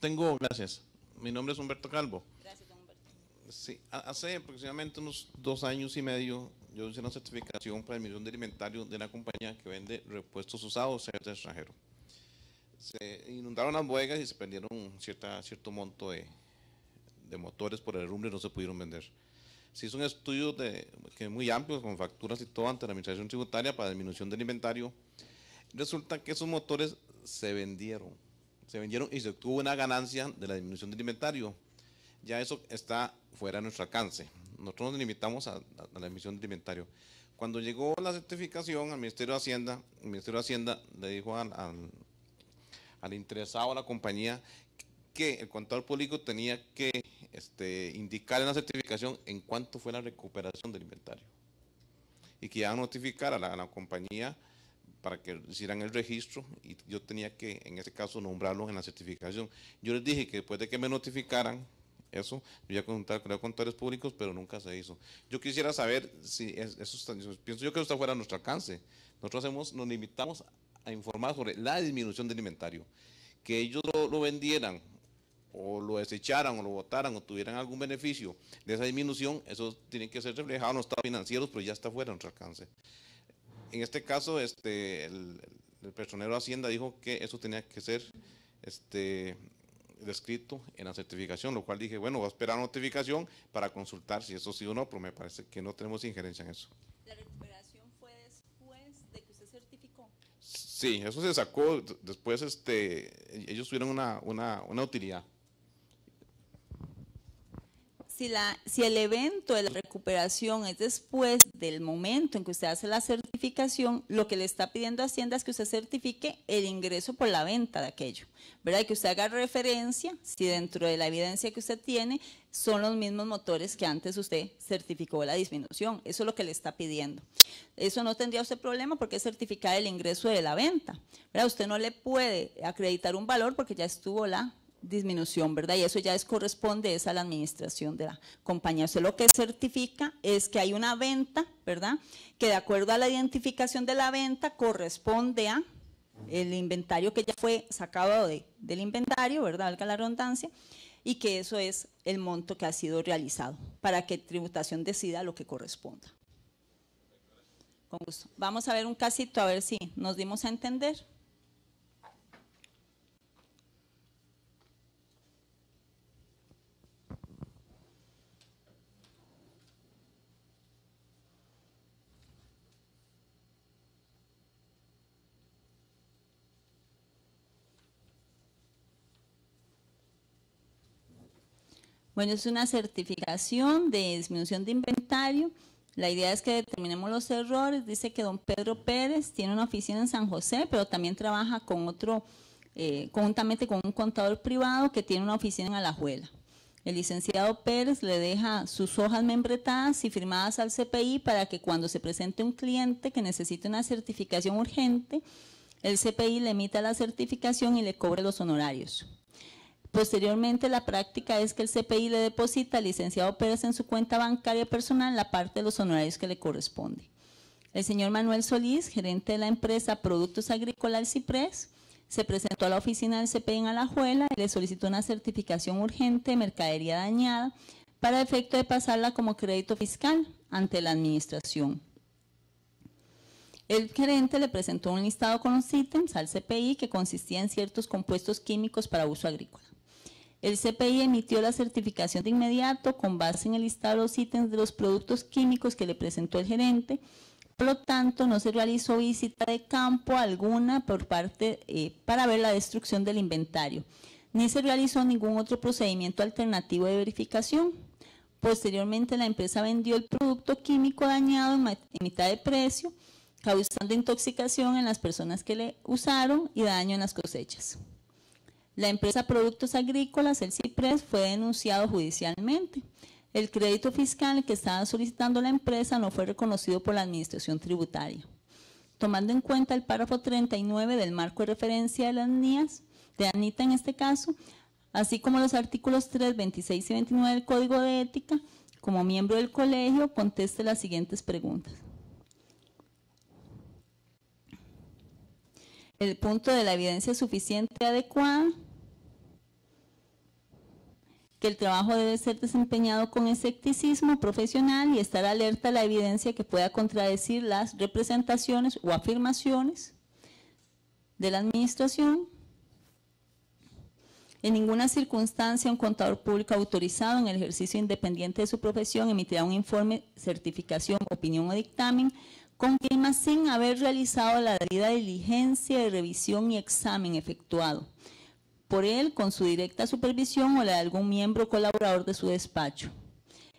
tengo, gracias. Mi nombre es Humberto Calvo. Gracias, Humberto. Sí, hace aproximadamente unos dos años y medio yo hice una certificación para el millón de alimentario de una compañía que vende repuestos usados en el extranjero. Se inundaron las bodegas y se perdieron cierta, cierto monto de, de motores por el rumbo y no se pudieron vender se hizo un estudio de, que muy amplio, con facturas y todo, ante la Administración Tributaria para disminución del inventario. Resulta que esos motores se vendieron. Se vendieron y se obtuvo una ganancia de la disminución del inventario. Ya eso está fuera de nuestro alcance. Nosotros nos limitamos a, la disminución del inventario. Cuando llegó la certificación al Ministerio de Hacienda, el Ministerio de Hacienda le dijo al, al interesado, a la compañía, que el contador público tenía que este, indicar en la certificación en cuánto fue la recuperación del inventario. Y que iban a notificar a la, compañía para que hicieran el registro y yo tenía que, en ese caso, nombrarlos en la certificación. Yo les dije que después de que me notificaran eso, yo iba a contar con los contadores públicos, pero nunca se hizo. Yo quisiera saber si eso está, pienso yo que eso está fuera de nuestro alcance. Nosotros hacemos, nos limitamos a informar sobre la disminución del inventario. Que ellos lo vendieran o lo desecharan o lo votaran o tuvieran algún beneficio de esa disminución, eso tiene que ser reflejado en los estados financieros, pero ya está fuera de nuestro alcance. En este caso, este, el, personero de Hacienda dijo que eso tenía que ser este, descrito en la certificación, lo cual dije, bueno, voy a esperar notificación para consultar si eso sí o no, pero me parece que no tenemos injerencia en eso. ¿La recuperación fue después de que usted certificó? Sí, eso se sacó después, este, ellos tuvieron una, una, una utilidad si, la, si el evento de la recuperación es después del momento en que usted hace la certificación, lo que le está pidiendo a Hacienda es que usted certifique el ingreso por la venta de aquello, ¿verdad? que usted haga referencia si dentro de la evidencia que usted tiene son los mismos motores que antes usted certificó la disminución. Eso es lo que le está pidiendo. Eso no tendría usted problema porque es certificar el ingreso de la venta. ¿verdad? Usted no le puede acreditar un valor porque ya estuvo la disminución, ¿verdad? Y eso ya corresponde es a la administración de la compañía. Eso lo que certifica es que hay una venta, ¿verdad? Que de acuerdo a la identificación de la venta corresponde a el inventario que ya fue sacado del inventario, ¿verdad? Valga la redundancia, y que eso es el monto que ha sido realizado para que tributación decida lo que corresponda. Con gusto. Vamos a ver un casito a ver si nos dimos a entender. Bueno, es una certificación de disminución de inventario. La idea es que determinemos los errores. Dice que don Pedro Pérez tiene una oficina en San José, pero también trabaja con otro, eh, conjuntamente con un contador privado que tiene una oficina en Alajuela. El licenciado Pérez le deja sus hojas membretadas y firmadas al CPI para que cuando se presente un cliente que necesite una certificación urgente, el CPI le emita la certificación y le cobre los honorarios. Posteriormente, la práctica es que el CPI le deposita al licenciado Pérez en su cuenta bancaria personal la parte de los honorarios que le corresponde. El señor Manuel Solís, gerente de la empresa Productos Agrícolas Ciprés, se presentó a la oficina del CPI en Alajuela y le solicitó una certificación urgente de mercadería dañada para efecto de pasarla como crédito fiscal ante la administración. El gerente le presentó un listado con los ítems al CPI que consistía en ciertos compuestos químicos para uso agrícola. El CPI emitió la certificación de inmediato con base en el listado de los ítems de los productos químicos que le presentó el gerente. Por lo tanto, no se realizó visita de campo alguna por parte eh, para ver la destrucción del inventario, ni se realizó ningún otro procedimiento alternativo de verificación. Posteriormente, la empresa vendió el producto químico dañado a en mitad de precio, causando intoxicación en las personas que le usaron y daño en las cosechas. La empresa Productos Agrícolas, el CIPRES, fue denunciado judicialmente. El crédito fiscal que estaba solicitando la empresa no fue reconocido por la Administración Tributaria. Tomando en cuenta el párrafo 39 del marco de referencia de las NIAS, de ANITA en este caso, así como los artículos 3, 26 y 29 del Código de Ética, como miembro del colegio, conteste las siguientes preguntas. El punto de la evidencia suficiente y adecuada, el trabajo debe ser desempeñado con escepticismo profesional y estar alerta a la evidencia que pueda contradecir las representaciones o afirmaciones de la administración. En ninguna circunstancia un contador público autorizado en el ejercicio independiente de su profesión emitirá un informe, certificación, opinión o dictamen con clima sin haber realizado la debida diligencia de revisión y examen efectuado por él con su directa supervisión o la de algún miembro colaborador de su despacho,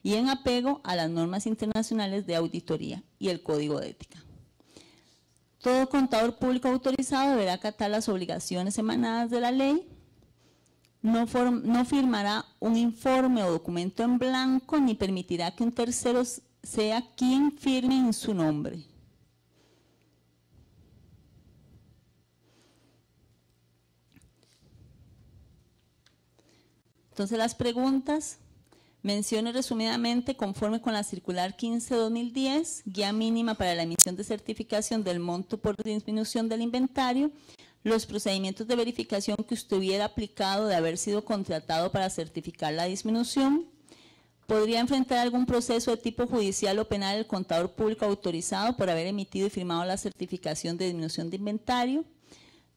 y en apego a las normas internacionales de auditoría y el código de ética. Todo contador público autorizado deberá acatar las obligaciones emanadas de la ley, no, no firmará un informe o documento en blanco ni permitirá que un tercero sea quien firme en su nombre Entonces las preguntas, menciono resumidamente, conforme con la circular 15-2010, guía mínima para la emisión de certificación del monto por disminución del inventario, los procedimientos de verificación que usted hubiera aplicado de haber sido contratado para certificar la disminución, podría enfrentar algún proceso de tipo judicial o penal el contador público autorizado por haber emitido y firmado la certificación de disminución de inventario,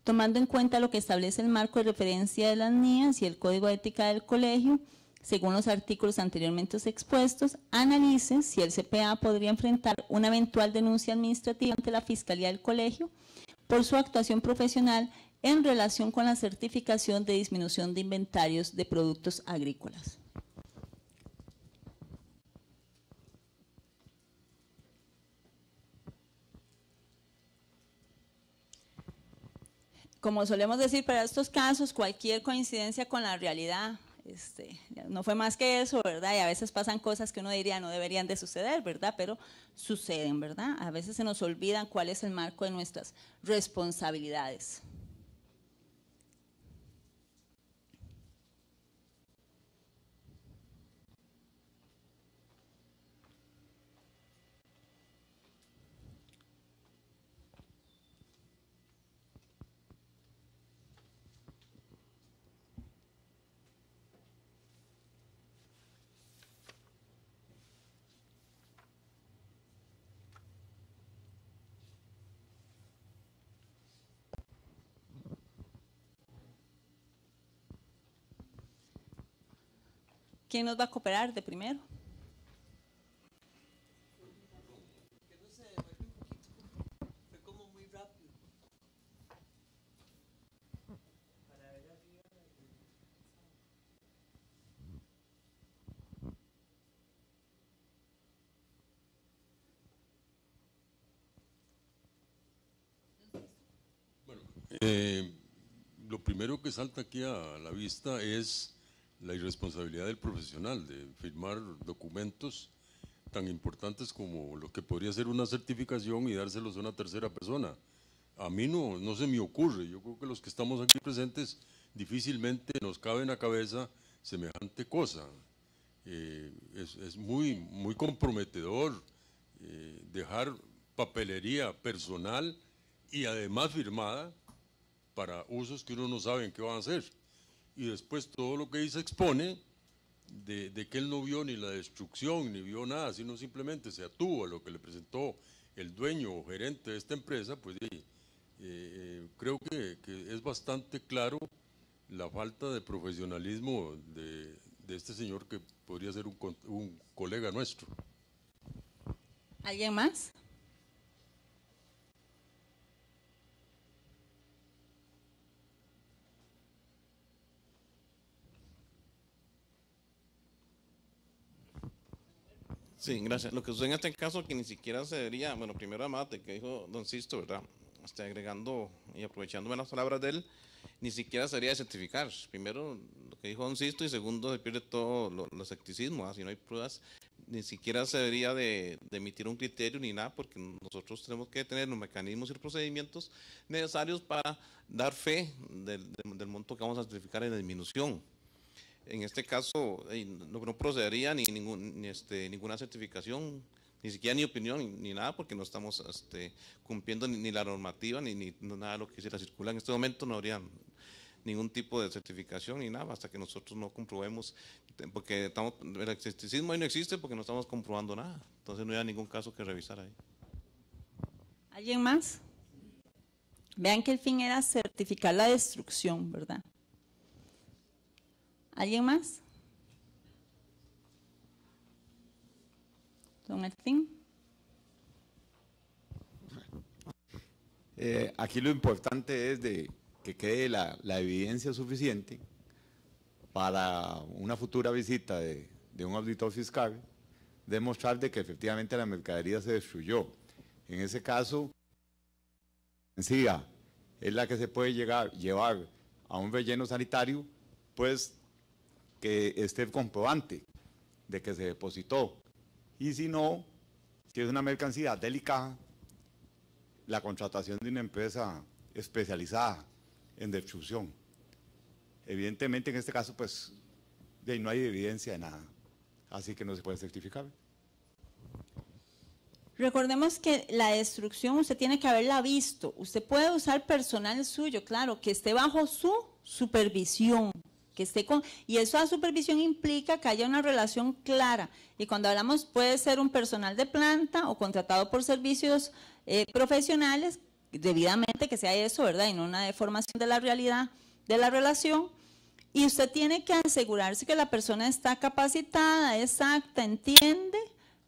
Tomando en cuenta lo que establece el marco de referencia de las NIAS y el código ético ética del colegio, según los artículos anteriormente expuestos, analice si el CPA podría enfrentar una eventual denuncia administrativa ante la Fiscalía del Colegio por su actuación profesional en relación con la certificación de disminución de inventarios de productos agrícolas. como solemos decir para estos casos, cualquier coincidencia con la realidad, este, no fue más que eso, ¿verdad? Y a veces pasan cosas que uno diría no deberían de suceder, ¿verdad? Pero suceden, ¿verdad? A veces se nos olvidan cuál es el marco de nuestras responsabilidades. ¿Quién nos va a cooperar de primero? Eh, lo primero que salta aquí a la vista es la irresponsabilidad del profesional de firmar documentos tan importantes como lo que podría ser una certificación y dárselos a una tercera persona. A mí no, no se me ocurre, yo creo que los que estamos aquí presentes difícilmente nos cabe en la cabeza semejante cosa. Eh, es, muy, muy comprometedor eh, dejar papelería personal y además firmada para usos que uno no sabe en qué van a hacer y después todo lo que dice expone de, que él no vio ni la destrucción, ni vio nada, sino simplemente se atuvo a lo que le presentó el dueño o gerente de esta empresa, pues eh, creo que, es bastante claro la falta de profesionalismo de, este señor que podría ser un, un colega nuestro. ¿Alguien más? Sí, gracias. Lo que sucede en este caso que ni siquiera se debería, bueno, primero Amate, que dijo Don Sisto, ¿verdad? Está agregando y aprovechando las palabras de él, ni siquiera se debería certificar. Primero lo que dijo Don Sisto y segundo se pierde todo lo, escepticismo, ¿ah? si no hay pruebas, ni siquiera se debería de, emitir un criterio ni nada, porque nosotros tenemos que tener los mecanismos y los procedimientos necesarios para dar fe del, del monto que vamos a certificar en la disminución en este caso no, procedería ni, ningún, este, ninguna certificación, ni siquiera ni opinión, ni nada, porque no estamos este, cumpliendo ni, la normativa, ni, nada de lo que se circula. En este momento no habría ningún tipo de certificación ni nada, hasta que nosotros no comprobemos, porque estamos, el escepticismo ahí no existe porque no estamos comprobando nada, entonces no hay ningún caso que revisar ahí. ¿Alguien más? Vean que el fin era certificar la destrucción, ¿verdad? ¿Alguien más? Don Martín. Eh, aquí lo importante es de que quede la, evidencia suficiente para una futura visita de, un auditor fiscal, demostrar de que efectivamente la mercadería se destruyó. En ese caso, es la que se puede llevar a un relleno sanitario, pues que esté el comprobante de que se depositó. Y si no, si es una mercancía delicada, la contratación de una empresa especializada en destrucción. Evidentemente, en este caso, pues, de no hay evidencia de nada, así que no se puede certificar. Recordemos que la destrucción usted tiene que haberla visto. Usted puede usar personal suyo, claro, que esté bajo su supervisión esté con... Y eso a supervisión implica que haya una relación clara. Y cuando hablamos puede ser un personal de planta o contratado por servicios eh, profesionales, debidamente que sea eso, ¿verdad? Y no una deformación de la realidad de la relación. Y usted tiene que asegurarse que la persona está capacitada, exacta, entiende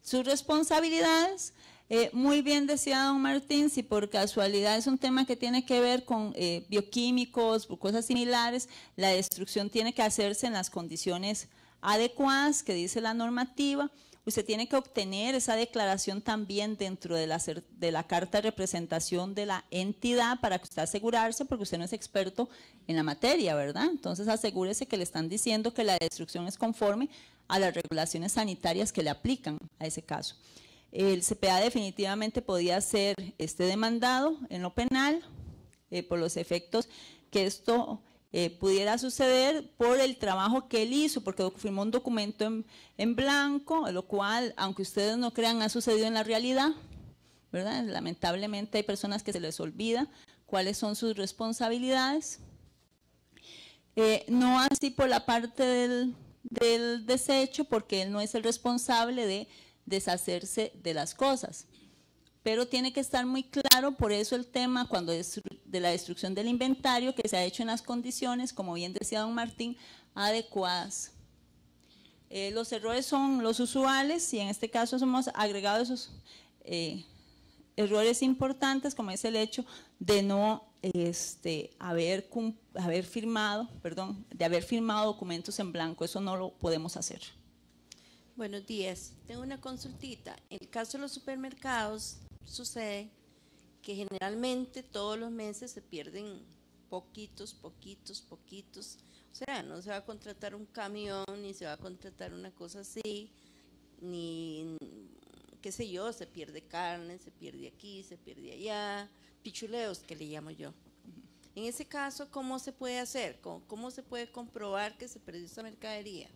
sus responsabilidades eh, muy bien decía don Martín, si por casualidad es un tema que tiene que ver con eh, bioquímicos o cosas similares, la destrucción tiene que hacerse en las condiciones adecuadas que dice la normativa. Usted tiene que obtener esa declaración también dentro de la, de la carta de representación de la entidad para que usted asegurarse, porque usted no es experto en la materia, ¿verdad? Entonces asegúrese que le están diciendo que la destrucción es conforme a las regulaciones sanitarias que le aplican a ese caso. El CPA definitivamente podía ser este demandado en lo penal eh, por los efectos que esto eh, pudiera suceder por el trabajo que él hizo, porque firmó un documento en, blanco, lo cual, aunque ustedes no crean, ha sucedido en la realidad, ¿verdad? Lamentablemente hay personas que se les olvida cuáles son sus responsabilidades. Eh, no así por la parte del, del desecho, porque él no es el responsable de deshacerse de las cosas. Pero tiene que estar muy claro, por eso el tema cuando de la destrucción del inventario que se ha hecho en las condiciones, como bien decía don Martín, adecuadas. Eh, los errores son los usuales y en este caso hemos agregado esos eh, errores importantes, como es el hecho de no este, haber, haber firmado, perdón, de haber firmado documentos en blanco. Eso no lo podemos hacer. Buenos días. Tengo una consultita. En el caso de los supermercados sucede que generalmente todos los meses se pierden poquitos, poquitos, poquitos. O sea, no se va a contratar un camión, ni se va a contratar una cosa así, ni qué sé yo, se pierde carne, se pierde aquí, se pierde allá, pichuleos que le llamo yo. En ese caso, ¿cómo se puede hacer? ¿Cómo, se puede comprobar que se perdió esa mercadería?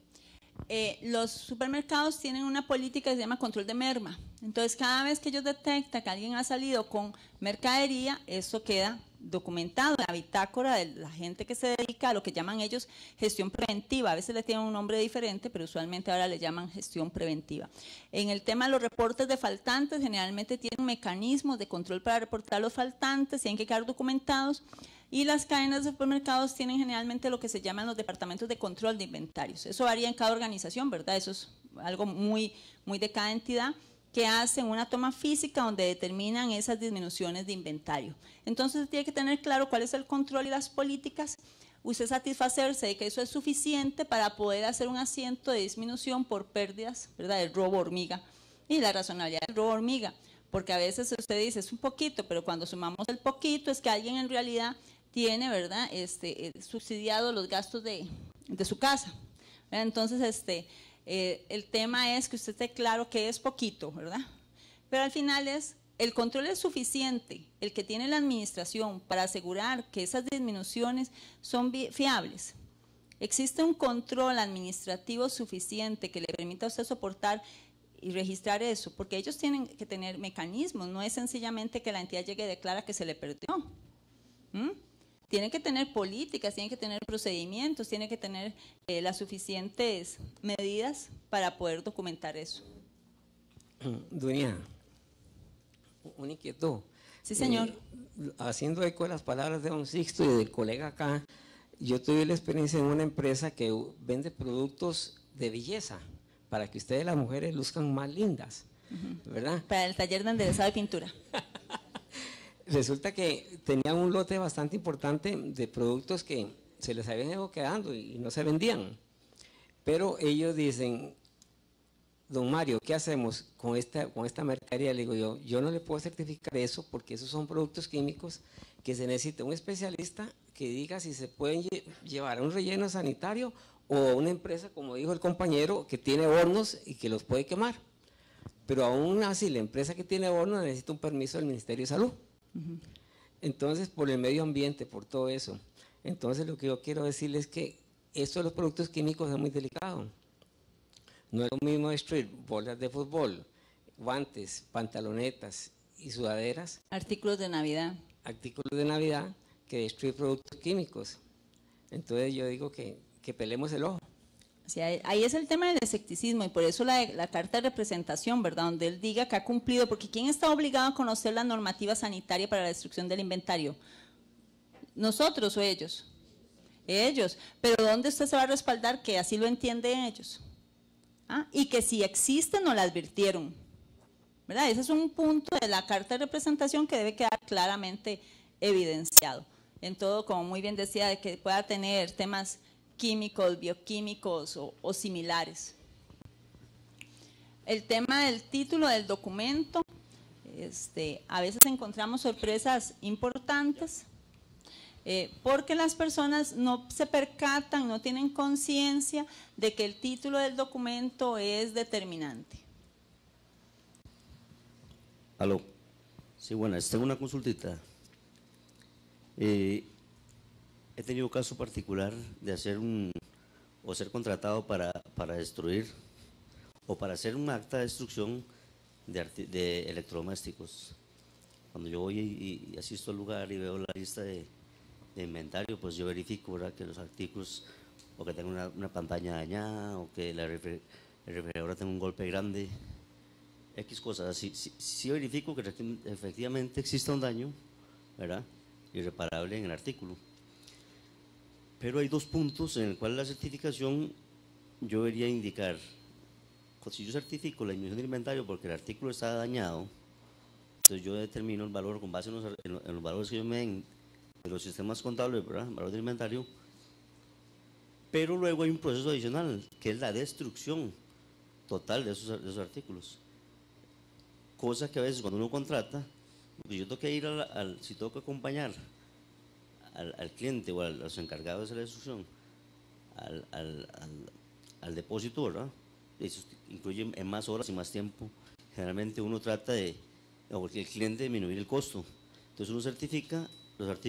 Eh, los supermercados tienen una política que se llama control de merma. Entonces, cada vez que ellos detectan que alguien ha salido con mercadería, eso queda documentado en la bitácora de la gente que se dedica a lo que llaman ellos gestión preventiva. A veces le tienen un nombre diferente, pero usualmente ahora le llaman gestión preventiva. En el tema de los reportes de faltantes, generalmente tienen mecanismos de control para reportar los faltantes, tienen que quedar documentados. Y las cadenas de supermercados tienen generalmente lo que se llaman los departamentos de control de inventarios. Eso varía en cada organización, ¿verdad? Eso es algo muy, muy de cada entidad que hacen una toma física donde determinan esas disminuciones de inventario. Entonces tiene que tener claro cuál es el control y las políticas, usted satisfacerse de que eso es suficiente para poder hacer un asiento de disminución por pérdidas, ¿verdad? El robo hormiga y la razonabilidad del robo hormiga, porque a veces usted dice es un poquito, pero cuando sumamos el poquito es que alguien en realidad tiene, ¿verdad? Este, eh, subsidiado los gastos de, su casa. Entonces, este, eh, el tema es que usted esté claro que es poquito, ¿verdad? Pero al final es, el control es suficiente, el que tiene la administración, para asegurar que esas disminuciones son fiables. Existe un control administrativo suficiente que le permita a usted soportar y registrar eso, porque ellos tienen que tener mecanismos, no es sencillamente que la entidad llegue y declara que se le perdió. Tiene que tener políticas, tiene que tener procedimientos, tiene que tener eh, las suficientes medidas para poder documentar eso. [CLEARS THROAT] Dunia, un inquietud. Sí, señor. Eh, haciendo eco de las palabras de don Sixto y del colega acá, yo tuve la experiencia en una empresa que vende productos de belleza para que ustedes las mujeres luzcan más lindas, ¿verdad? Para el taller de enderezado y pintura. [LAUGHS] resulta que tenían un lote bastante importante de productos que se les habían ido quedando y no se vendían. Pero ellos dicen, don Mario, ¿qué hacemos con esta, con esta mercadería? Le digo yo, yo no le puedo certificar eso porque esos son productos químicos que se necesita un especialista que diga si se pueden llevar a un relleno sanitario o a una empresa, como dijo el compañero, que tiene hornos y que los puede quemar. Pero aún así, la empresa que tiene hornos necesita un permiso del Ministerio de Salud. Entonces, por el medio ambiente, por todo eso. Entonces, lo que yo quiero decirles es que esto de los productos químicos es muy delicado. No es lo mismo destruir bolas de fútbol, guantes, pantalonetas y sudaderas. Artículos de Navidad. Artículos de Navidad que destruir productos químicos. Entonces yo digo que, que pelemos el ojo ahí es el tema del escepticismo y por eso la, carta de representación, ¿verdad? Donde él diga que ha cumplido, porque ¿quién está obligado a conocer la normativa sanitaria para la destrucción del inventario? ¿Nosotros o ellos? Ellos. Pero ¿dónde usted se va a respaldar que así lo entienden ellos? Ah, y que si existe, no la advirtieron. ¿Verdad? Ese es un punto de la carta de representación que debe quedar claramente evidenciado. En todo, como muy bien decía, de que pueda tener temas químicos, bioquímicos o, similares. El tema del título del documento, este, a veces encontramos sorpresas importantes eh, porque las personas no se percatan, no tienen conciencia de que el título del documento es determinante. Aló. Sí, buenas. Tengo una consultita. Eh, He tenido un caso particular de hacer un o ser contratado para, para destruir o para hacer un acta de destrucción de, electrodomésticos. Cuando yo voy y, asisto al lugar y veo la lista de, inventario, pues yo verifico ¿verdad? que los artículos o que tenga una, una, pantalla dañada o que la el refrigerador tenga un golpe grande, X cosas. Si, si, verifico que efectivamente existe un daño, ¿verdad? Irreparable en el artículo. Pero hay dos puntos en el cual la certificación yo debería indicar. Pues, si yo certifico la inversión de inventario porque el artículo está dañado, entonces yo determino el valor con base en los, valores que yo me den de los sistemas contables, ¿verdad? valor del inventario. Pero luego hay un proceso adicional, que es la destrucción total de esos, de esos artículos. Cosa que a veces cuando uno contrata, yo tengo que ir al, si tengo que acompañar al, cliente o a los encargados de la destrucción al, al, al depósito, ¿verdad? Eso incluye en más horas y más tiempo. Generalmente uno trata de, o el cliente disminuir el costo. Entonces uno certifica los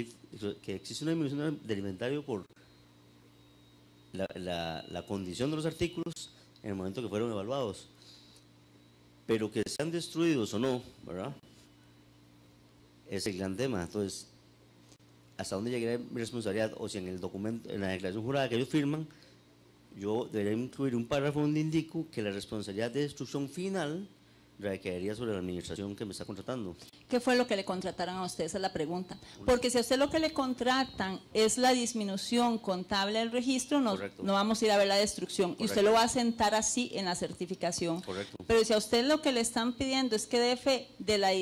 que existe una disminución del inventario por la, la, la, condición de los artículos en el momento que fueron evaluados. Pero que sean destruidos o no, ¿verdad? Es el gran tema. Entonces, hasta dónde llegué mi responsabilidad o si en el documento, en la declaración jurada que ellos firman, yo debería incluir un párrafo donde indico que la responsabilidad de destrucción final recaería sobre la administración que me está contratando. ¿Qué fue lo que le contrataron a usted? Esa es la pregunta. Porque si a usted lo que le contratan es la disminución contable del registro, no, vamos a ir a ver la destrucción. Y usted lo va a sentar así en la certificación. Correcto. Pero si a usted lo que le están pidiendo es que deje de la,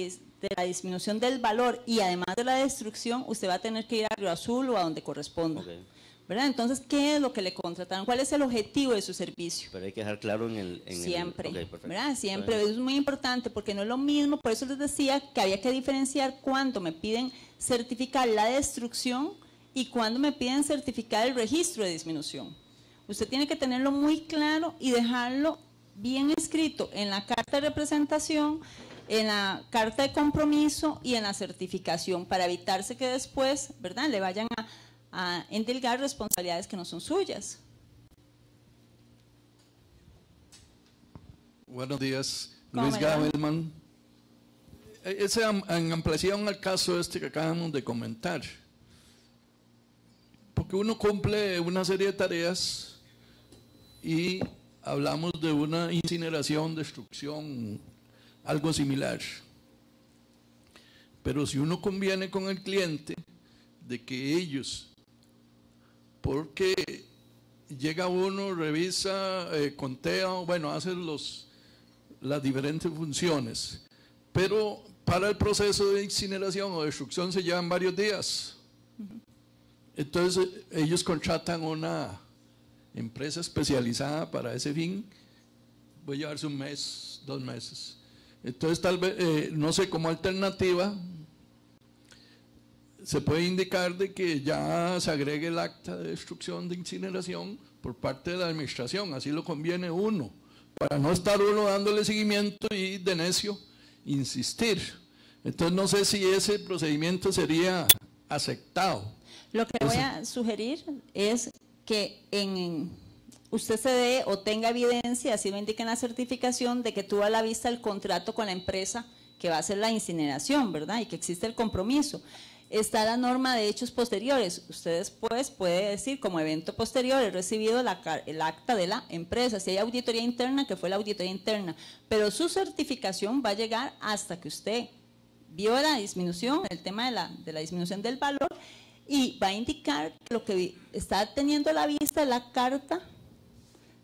de la disminución del valor y además de la destrucción, usted va a tener que ir a Río Azul o a donde corresponda. ¿verdad? Entonces, ¿qué es lo que le contrataron? ¿Cuál es el objetivo de su servicio? Pero hay que dejar claro en el... Siempre, Siempre. es muy importante porque no es lo mismo, por eso les decía que había que diferenciar cuándo me piden certificar la destrucción y cuándo me piden certificar el registro de disminución. Usted tiene que tenerlo muy claro y dejarlo bien escrito en la carta de representación, en la carta de compromiso y en la certificación para evitarse que después, ¿verdad?, le vayan a, a endilgar responsabilidades que no son suyas. Buenos días, Luis Gabelman. E, en ampliación al caso este que acabamos de comentar. Porque uno cumple una serie de tareas y hablamos de una incineración, destrucción, algo similar. Pero si uno conviene con el cliente de que ellos, porque llega uno, revisa, eh, contea, bueno, hace los, las diferentes funciones, pero para el proceso de incineración o destrucción se llevan varios días. Entonces ellos contratan una empresa especializada para ese fin, voy a llevarse un mes, dos meses. Entonces, tal vez, eh, no sé, como alternativa, se puede indicar de que ya se agregue el acta de destrucción de incineración por parte de la administración, así lo conviene uno, para no estar uno dándole seguimiento y de necio insistir. Entonces no sé si ese procedimiento sería aceptado. Lo que voy a sugerir es que en usted se dé o tenga evidencia, así lo indica en la certificación, de que tuvo a la vista el contrato con la empresa que va a hacer la incineración, ¿verdad? Y que existe el compromiso. Está la norma de hechos posteriores. Usted después puede decir, como evento posterior, he recibido la, el acta de la empresa. Si hay auditoría interna, que fue la auditoría interna. Pero su certificación va a llegar hasta que usted vio la disminución, el tema de la, de la disminución del valor, y va a indicar lo que está teniendo a la vista la carta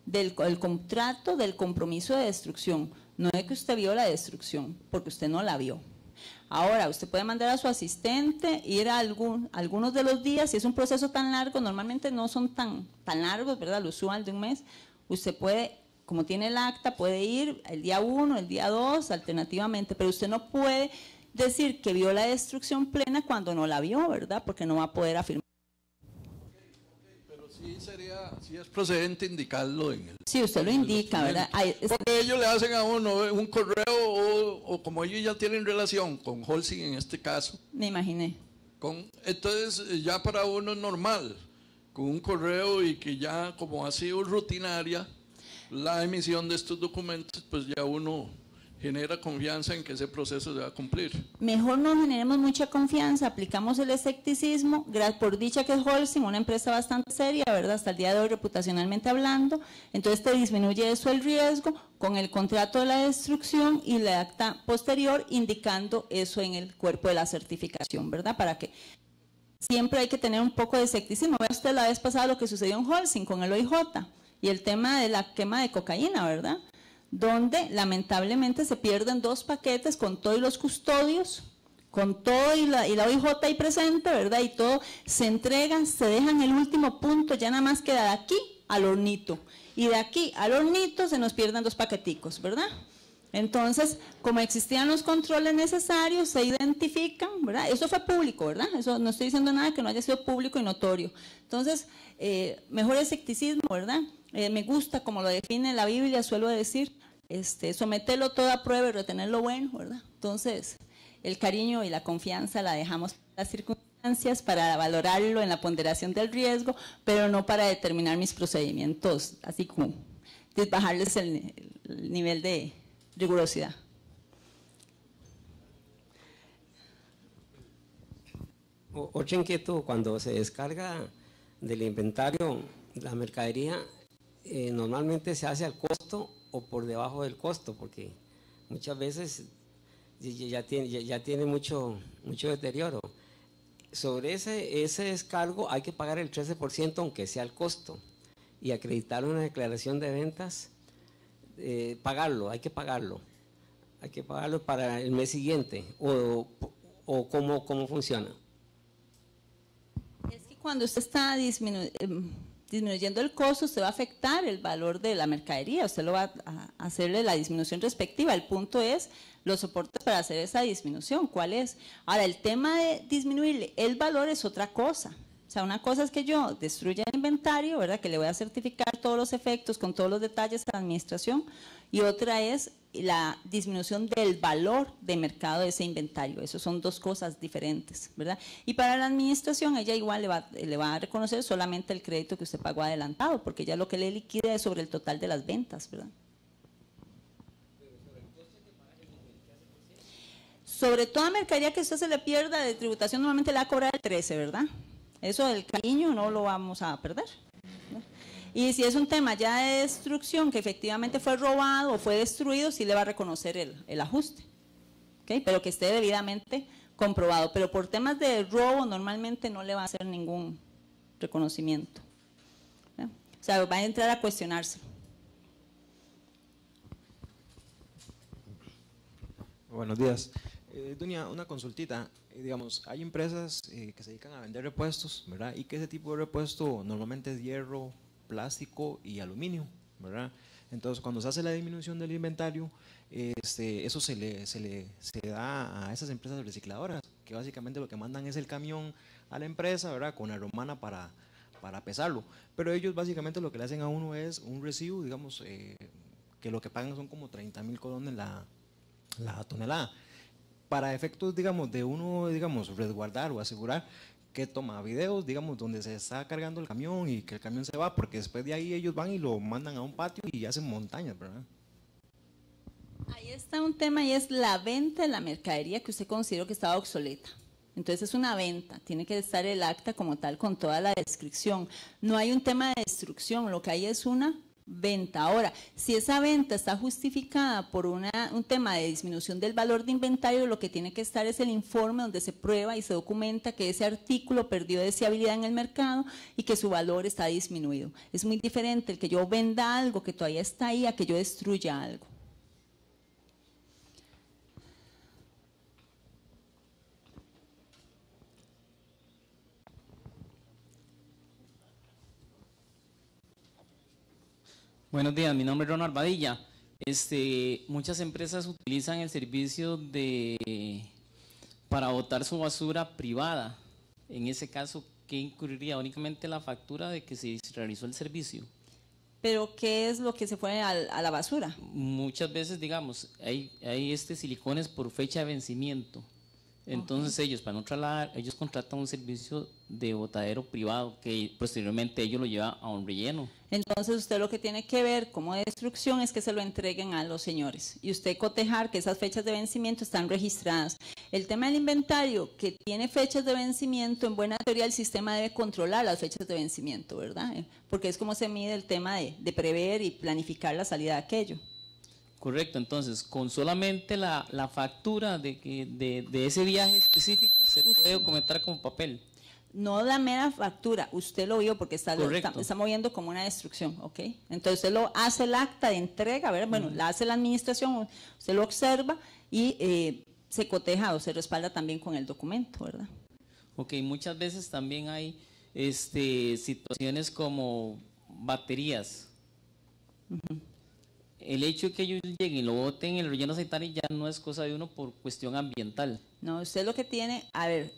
del el contrato del compromiso de destrucción, no es que usted vio la destrucción, porque usted no la vio. Ahora, usted puede mandar a su asistente, ir a algún, algunos de los días, si es un proceso tan largo, normalmente no son tan, tan largos, ¿verdad? Lo usual de un mes, usted puede, como tiene el acta, puede ir el día 1, el día 2, alternativamente, pero usted no puede decir que vio la destrucción plena cuando no la vio, ¿verdad? Porque no va a poder afirmar. es procedente indicarlo en el... Si usted lo indica, ¿verdad? Porque ellos le hacen a uno eh, un correo o, como ellos ya tienen relación con Holsing en este caso. Me imaginé. Con, entonces eh, ya para uno normal, con un correo y que ya como ha sido rutinaria la emisión de estos documentos, pues ya uno genera confianza en que ese proceso se va a cumplir. Mejor no generemos mucha confianza, aplicamos el escepticismo, por dicha que es una empresa bastante seria, ¿verdad? Hasta el día de hoy reputacionalmente hablando, entonces te disminuye eso el riesgo con el contrato de la destrucción y la acta posterior indicando eso en el cuerpo de la certificación, ¿verdad? Para que siempre hay que tener un poco de escepticismo. Vea usted la vez pasada lo que sucedió en Holcim con el OIJ y el tema de la quema de cocaína, ¿verdad? donde lamentablemente se pierden dos paquetes con todos los custodios, con todo y la, y OIJ ahí presente, ¿verdad? Y todo se entregan, se dejan el último punto, ya nada más queda de aquí al hornito. Y de aquí al hornito se nos pierden dos paqueticos, ¿verdad? Entonces, como existían los controles necesarios, se identifican, ¿verdad? Eso fue público, ¿verdad? Eso no estoy diciendo nada que no haya sido público y notorio. Entonces, eh, mejor escepticismo, ¿verdad? Eh, me gusta como lo define la Biblia, suelo decir, este, someterlo todo a prueba y retenerlo bueno, ¿verdad? Entonces, el cariño y la confianza la dejamos las circunstancias para valorarlo en la ponderación del riesgo, pero no para determinar mis procedimientos, así como bajarles el nivel de rigurosidad. Otra inquietud, cuando se descarga del inventario la mercadería, eh, normalmente se hace al costo o por debajo del costo, porque muchas veces ya tiene, ya tiene mucho, mucho deterioro. Sobre ese, ese descargo hay que pagar el 13%, aunque sea el costo, y acreditar una declaración de ventas eh, pagarlo, hay que pagarlo. Hay que pagarlo para el mes siguiente. ¿O, o cómo, cómo funciona? Es que cuando usted está em, disminuyendo el costo, usted va a afectar el valor de la mercadería. Usted lo va a hacerle la disminución respectiva. El punto es los soportes para hacer esa disminución. ¿Cuál es? Ahora, el tema de disminuirle el valor es otra cosa. O sea, una cosa es que yo destruya el inventario, ¿verdad? Que le voy a certificar todos los efectos con todos los detalles a la administración. Y otra es la disminución del valor de mercado de ese inventario. Esas son dos cosas diferentes, ¿verdad? Y para la administración, ella igual le va, le va a reconocer solamente el crédito que usted pagó adelantado, porque ya lo que le liquida es sobre el total de las ventas, ¿verdad? Sobre toda mercadería que usted se le pierda de tributación, normalmente le va a cobrar el 13, ¿verdad? Eso del cariño no lo vamos a perder. Y si es un tema ya de destrucción, que efectivamente fue robado o fue destruido, sí le va a reconocer el, ajuste, pero que esté debidamente comprobado. Pero por temas de robo normalmente no le va a hacer ningún reconocimiento. O sea, va a entrar a cuestionarse. Buenos días. Eh, una consultita. Eh, digamos, hay empresas eh, que se dedican a vender repuestos, ¿verdad? Y que ese tipo de repuesto normalmente es hierro, plástico y aluminio, ¿verdad? Entonces, cuando se hace la disminución del inventario, este, eso se le, se le, se da a esas empresas recicladoras, que básicamente lo que mandan es el camión a la empresa, ¿verdad? Con la romana para, para pesarlo. Pero ellos básicamente lo que le hacen a uno es un recibo, digamos, que lo que pagan son como 30 mil colones la, la tonelada para efectos, digamos, de uno, digamos, resguardar o asegurar que toma videos, digamos, donde se está cargando el camión y que el camión se va, porque después de ahí ellos van y lo mandan a un patio y hacen montañas, ¿verdad? Ahí está un tema y es la venta de la mercadería que usted consideró que estaba obsoleta. Entonces es una venta, tiene que estar el acta como tal con toda la descripción. No hay un tema de destrucción, lo que hay es una venta. Ahora, si esa venta está justificada por un tema de disminución del valor de inventario, lo que tiene que estar es el informe donde se prueba y se documenta que ese artículo perdió deseabilidad en el mercado y que su valor está disminuido. Es muy diferente el que yo venda algo que todavía está ahí a que yo destruya algo. Buenos días, mi nombre es Ronald Badilla. Este, muchas empresas utilizan el servicio de para botar su basura privada. En ese caso, ¿qué incurriría? Únicamente la factura de que se realizó el servicio. Pero, ¿qué es lo que se fue a, la basura? Muchas veces, digamos, hay, hay este silicones por fecha de vencimiento. Entonces ellos, para no trasladar, ellos contratan un servicio de botadero privado que posteriormente ellos lo llevan a un relleno. Entonces usted lo que tiene que ver como destrucción es que se lo entreguen a los señores y usted cotejar que esas fechas de vencimiento están registradas. El tema del inventario, que tiene fechas de vencimiento, en buena teoría el sistema debe controlar las fechas de vencimiento, ¿verdad? Porque es como se mide el tema de prever y planificar la salida de aquello. Correcto, entonces, con solamente la, factura de, de, de, ese viaje específico se puede documentar como papel. No la mera factura, usted lo vio porque está, está, moviendo como una destrucción, ¿ok? Entonces lo hace el acta de entrega, ver, bueno, la hace la administración, usted lo observa y eh, se coteja o se respalda también con el documento, ¿verdad? Ok, muchas veces también hay este, situaciones como baterías el hecho de que ellos lleguen y lo voten en el relleno sanitario ya no es cosa de uno por cuestión ambiental. No, usted lo que tiene, a ver,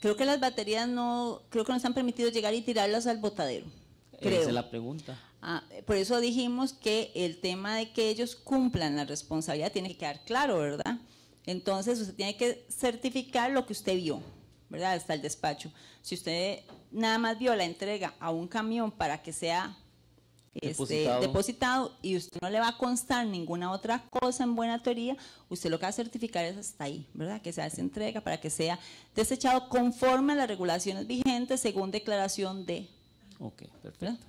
creo que las baterías no, creo que nos han permitido llegar y tirarlas al botadero. Creo. Esa es la pregunta. Ah, por eso dijimos que el tema de que ellos cumplan la responsabilidad tiene que quedar claro, ¿verdad? Entonces usted tiene que certificar lo que usted vio, ¿verdad? Hasta el despacho. Si usted nada más vio la entrega a un camión para que sea este, depositado. y usted no le va a constar ninguna otra cosa en buena teoría, usted lo que va a certificar es hasta ahí, ¿verdad? Que sea esa entrega para que sea desechado conforme a las regulaciones vigentes según declaración de. Ok, perfecto.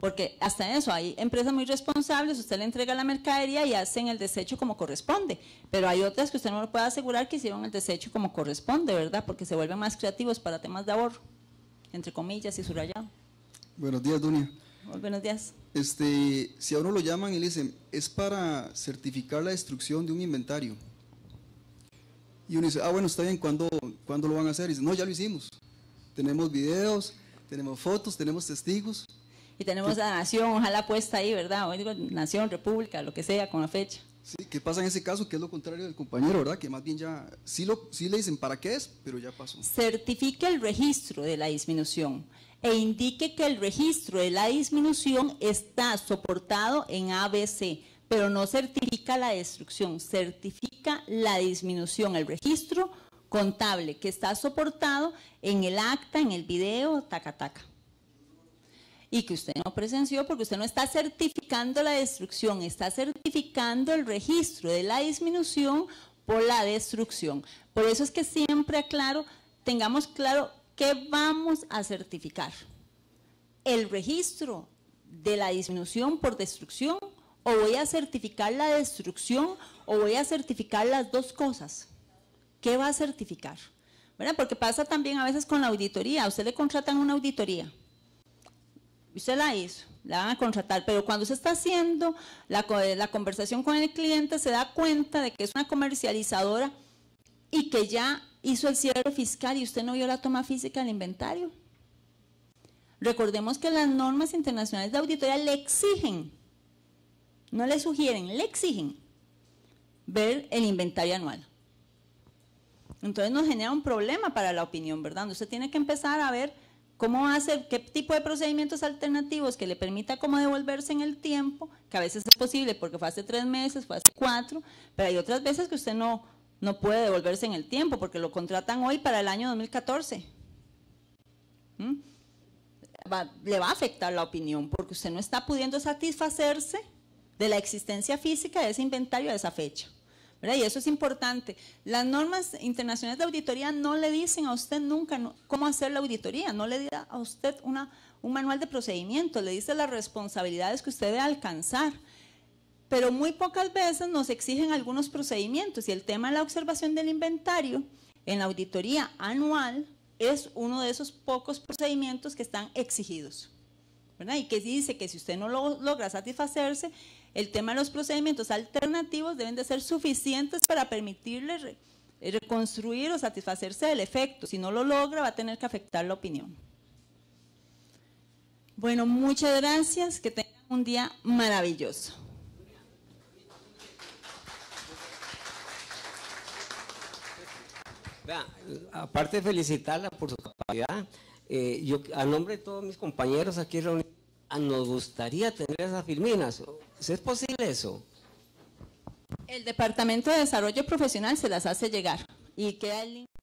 Porque hasta en eso hay empresas muy responsables, usted le entrega la mercadería y hacen el desecho como corresponde, pero hay otras que usted no lo puede asegurar que hicieron el desecho como corresponde, ¿verdad? Porque se vuelven más creativos para temas de ahorro, entre comillas y subrayado. Buenos días, Dunia. Buenos días. Este, si a uno lo llaman y le dicen, es para certificar la destrucción de un inventario. Y uno dice, ah, bueno, está bien, ¿cuándo, ¿cuándo lo van a hacer? Y dice, no, ya lo hicimos. Tenemos videos, tenemos fotos, tenemos testigos. Y tenemos la nación, ojalá puesta ahí, ¿verdad? O digo, nación, república, lo que sea, con la fecha. Sí, ¿qué pasa en ese caso? Que es lo contrario del compañero, ¿verdad? Que más bien ya, sí, lo, sí le dicen para qué es, pero ya pasó. Certifique el registro de la disminución e indique que el registro de la disminución está soportado en ABC, pero no certifica la destrucción, certifica la disminución, el registro contable que está soportado en el acta, en el video, taca, taca. Y que usted no presenció porque usted no está certificando la destrucción, está certificando el registro de la disminución por la destrucción. Por eso es que siempre aclaro, tengamos claro ¿Qué vamos a certificar? ¿El registro de la disminución por destrucción o voy a certificar la destrucción o voy a certificar las dos cosas? ¿Qué va a certificar? ¿Verdad? Porque pasa también a veces con la auditoría. A usted le contratan una auditoría. Usted la hizo, la van a contratar, pero cuando se está haciendo la conversación con el cliente se da cuenta de que es una comercializadora y que ya hizo el cierre fiscal y usted no vio la toma física del inventario. Recordemos que las normas internacionales de auditoría le exigen, no le sugieren, le exigen ver el inventario anual. Entonces nos genera un problema para la opinión, ¿verdad? Usted tiene que empezar a ver cómo hacer, qué tipo de procedimientos alternativos que le permita cómo devolverse en el tiempo, que a veces es posible porque fue hace tres meses, fue hace cuatro, pero hay otras veces que usted no, no puede devolverse en el tiempo porque lo contratan hoy para el año 2014. ¿Mm? le va a afectar la opinión porque usted no está pudiendo satisfacerse de la existencia física de ese inventario a esa fecha. Y eso es importante. Las normas internacionales de auditoría no le dicen a usted nunca cómo hacer la auditoría, no le da a usted un manual de procedimiento, le dice las responsabilidades que usted debe alcanzar pero muy pocas veces nos exigen algunos procedimientos y el tema de la observación del inventario en la auditoría anual es uno de esos pocos procedimientos que están exigidos. Y que dice que si usted no logra satisfacerse, el tema de los procedimientos alternativos deben de ser suficientes para permitirle eh, reconstruir o satisfacerse del efecto. Si no lo logra, va a tener que afectar la opinión. Bueno, muchas gracias. Que tengan un día maravilloso. aparte de felicitarla por su capacidad, eh, yo a nombre de todos mis compañeros aquí reunidos, ah, nos gustaría tener esas firminas. ¿Es posible eso? El Departamento de Desarrollo Profesional se las hace llegar y queda el